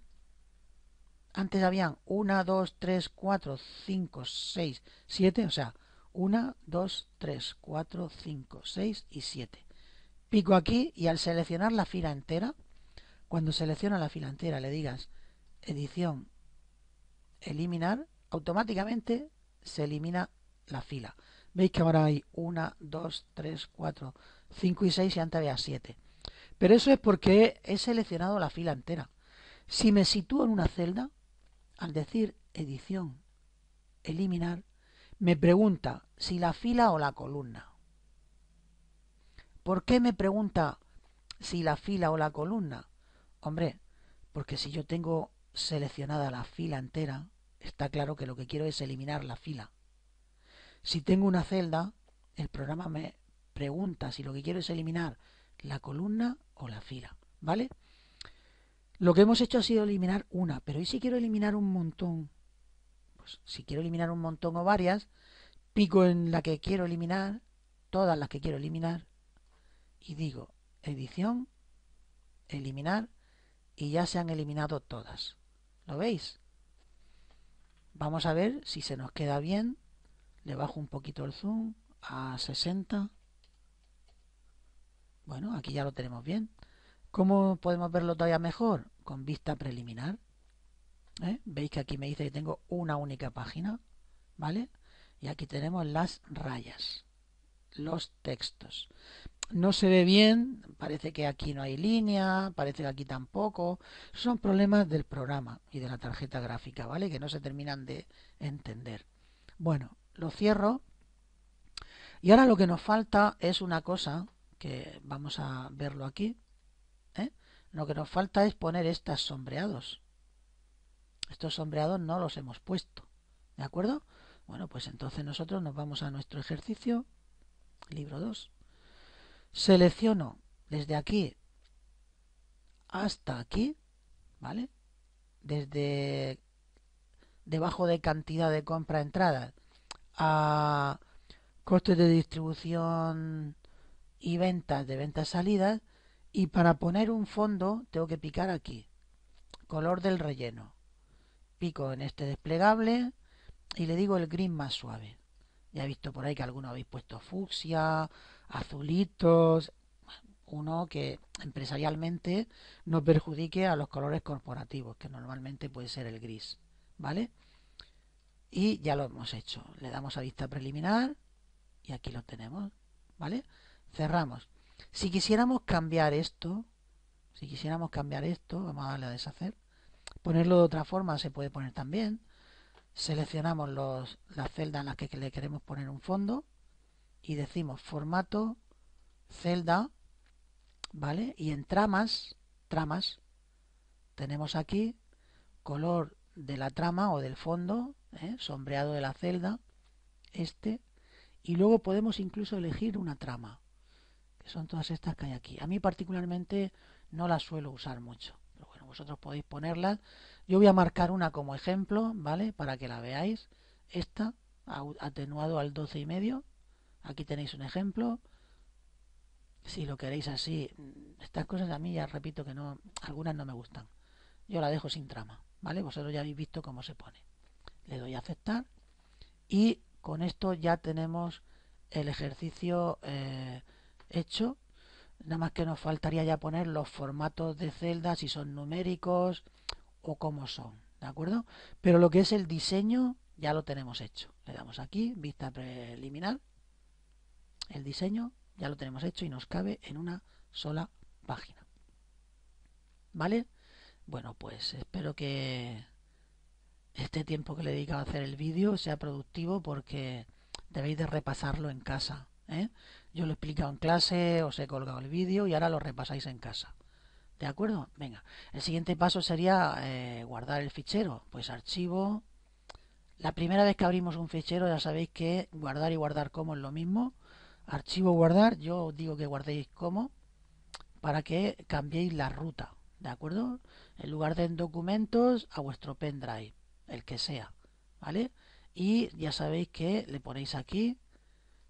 Antes habían 1, 2, 3, 4, 5, 6, 7. O sea, 1, 2, 3, 4, 5, 6 y 7. Pico aquí y al seleccionar la fila entera, cuando selecciona la fila entera le digas edición, eliminar, automáticamente se elimina la fila. Veis que ahora hay 1, 2, 3, 4, 5 y 6 y antes había 7. Pero eso es porque he seleccionado la fila entera. Si me sitúo en una celda, al decir edición, eliminar, me pregunta si la fila o la columna. ¿Por qué me pregunta si la fila o la columna? Hombre, porque si yo tengo seleccionada la fila entera, está claro que lo que quiero es eliminar la fila. Si tengo una celda, el programa me pregunta si lo que quiero es eliminar la columna o la fila, ¿vale? Lo que hemos hecho ha sido eliminar una, pero ¿y si quiero eliminar un montón? Pues si quiero eliminar un montón o varias, pico en la que quiero eliminar, todas las que quiero eliminar, y digo edición, eliminar, y ya se han eliminado todas. ¿Lo veis? Vamos a ver si se nos queda bien. Le bajo un poquito el zoom a 60. Bueno, aquí ya lo tenemos bien. ¿Cómo podemos verlo todavía mejor? Con vista preliminar. ¿Eh? Veis que aquí me dice que tengo una única página. ¿Vale? Y aquí tenemos las rayas, los textos no se ve bien, parece que aquí no hay línea, parece que aquí tampoco. Son problemas del programa y de la tarjeta gráfica, ¿vale? Que no se terminan de entender. Bueno, lo cierro. Y ahora lo que nos falta es una cosa que vamos a verlo aquí. ¿eh? Lo que nos falta es poner estas sombreados. Estos sombreados no los hemos puesto. ¿De acuerdo? Bueno, pues entonces nosotros nos vamos a nuestro ejercicio, libro 2 selecciono desde aquí hasta aquí, ¿vale? Desde debajo de cantidad de compra entrada a costes de distribución y ventas de ventas salidas y para poner un fondo tengo que picar aquí color del relleno pico en este desplegable y le digo el gris más suave ya he visto por ahí que algunos habéis puesto fucsia azulitos, uno que empresarialmente no perjudique a los colores corporativos, que normalmente puede ser el gris, ¿vale? Y ya lo hemos hecho. Le damos a vista preliminar y aquí lo tenemos, ¿vale? Cerramos. Si quisiéramos cambiar esto, si quisiéramos cambiar esto, vamos a darle a deshacer. Ponerlo de otra forma se puede poner también. Seleccionamos las celdas en las que le queremos poner un fondo y decimos formato, celda, ¿vale? Y en tramas, tramas, tenemos aquí color de la trama o del fondo, ¿eh? sombreado de la celda, este, y luego podemos incluso elegir una trama, que son todas estas que hay aquí. A mí particularmente no las suelo usar mucho, pero bueno, vosotros podéis ponerlas. Yo voy a marcar una como ejemplo, ¿vale? Para que la veáis, esta, atenuado al 125 y medio, Aquí tenéis un ejemplo. Si lo queréis así, estas cosas a mí ya repito que no, algunas no me gustan. Yo la dejo sin trama, ¿vale? Vosotros ya habéis visto cómo se pone. Le doy a aceptar y con esto ya tenemos el ejercicio eh, hecho. Nada más que nos faltaría ya poner los formatos de celda, si son numéricos o cómo son, ¿de acuerdo? Pero lo que es el diseño ya lo tenemos hecho. Le damos aquí, vista preliminar, el diseño ya lo tenemos hecho y nos cabe en una sola página. ¿Vale? Bueno, pues espero que este tiempo que le he dedicado a hacer el vídeo sea productivo porque debéis de repasarlo en casa. ¿eh? Yo lo he explicado en clase, os he colgado el vídeo y ahora lo repasáis en casa. ¿De acuerdo? Venga, el siguiente paso sería eh, guardar el fichero. Pues archivo. La primera vez que abrimos un fichero ya sabéis que guardar y guardar como es lo mismo archivo guardar, yo digo que guardéis como para que cambiéis la ruta, ¿de acuerdo? En lugar de en documentos, a vuestro pendrive, el que sea, ¿vale? Y ya sabéis que le ponéis aquí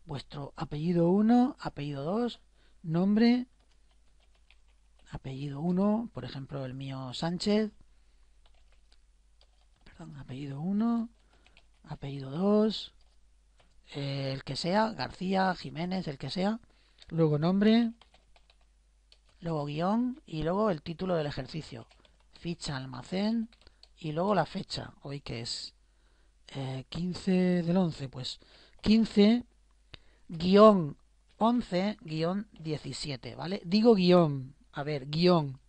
vuestro apellido 1, apellido 2, nombre, apellido 1, por ejemplo el mío Sánchez, perdón, apellido 1, apellido 2, eh, el que sea, García, Jiménez, el que sea, luego nombre, luego guión y luego el título del ejercicio, ficha almacén y luego la fecha, hoy que es 15 eh, del 11, pues 15 guión 11 17, ¿vale? Digo guión, a ver, guión.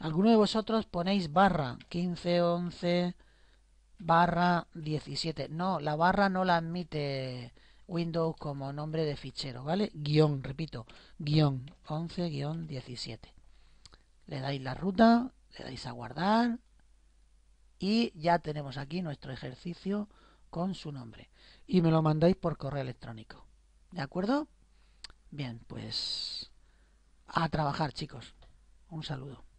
Alguno de vosotros ponéis barra 15, 11, barra 17. No, la barra no la admite Windows como nombre de fichero, ¿vale? Guión, repito, guión 11, guión 17. Le dais la ruta, le dais a guardar y ya tenemos aquí nuestro ejercicio con su nombre. Y me lo mandáis por correo electrónico. ¿De acuerdo? Bien, pues a trabajar chicos. Un saludo.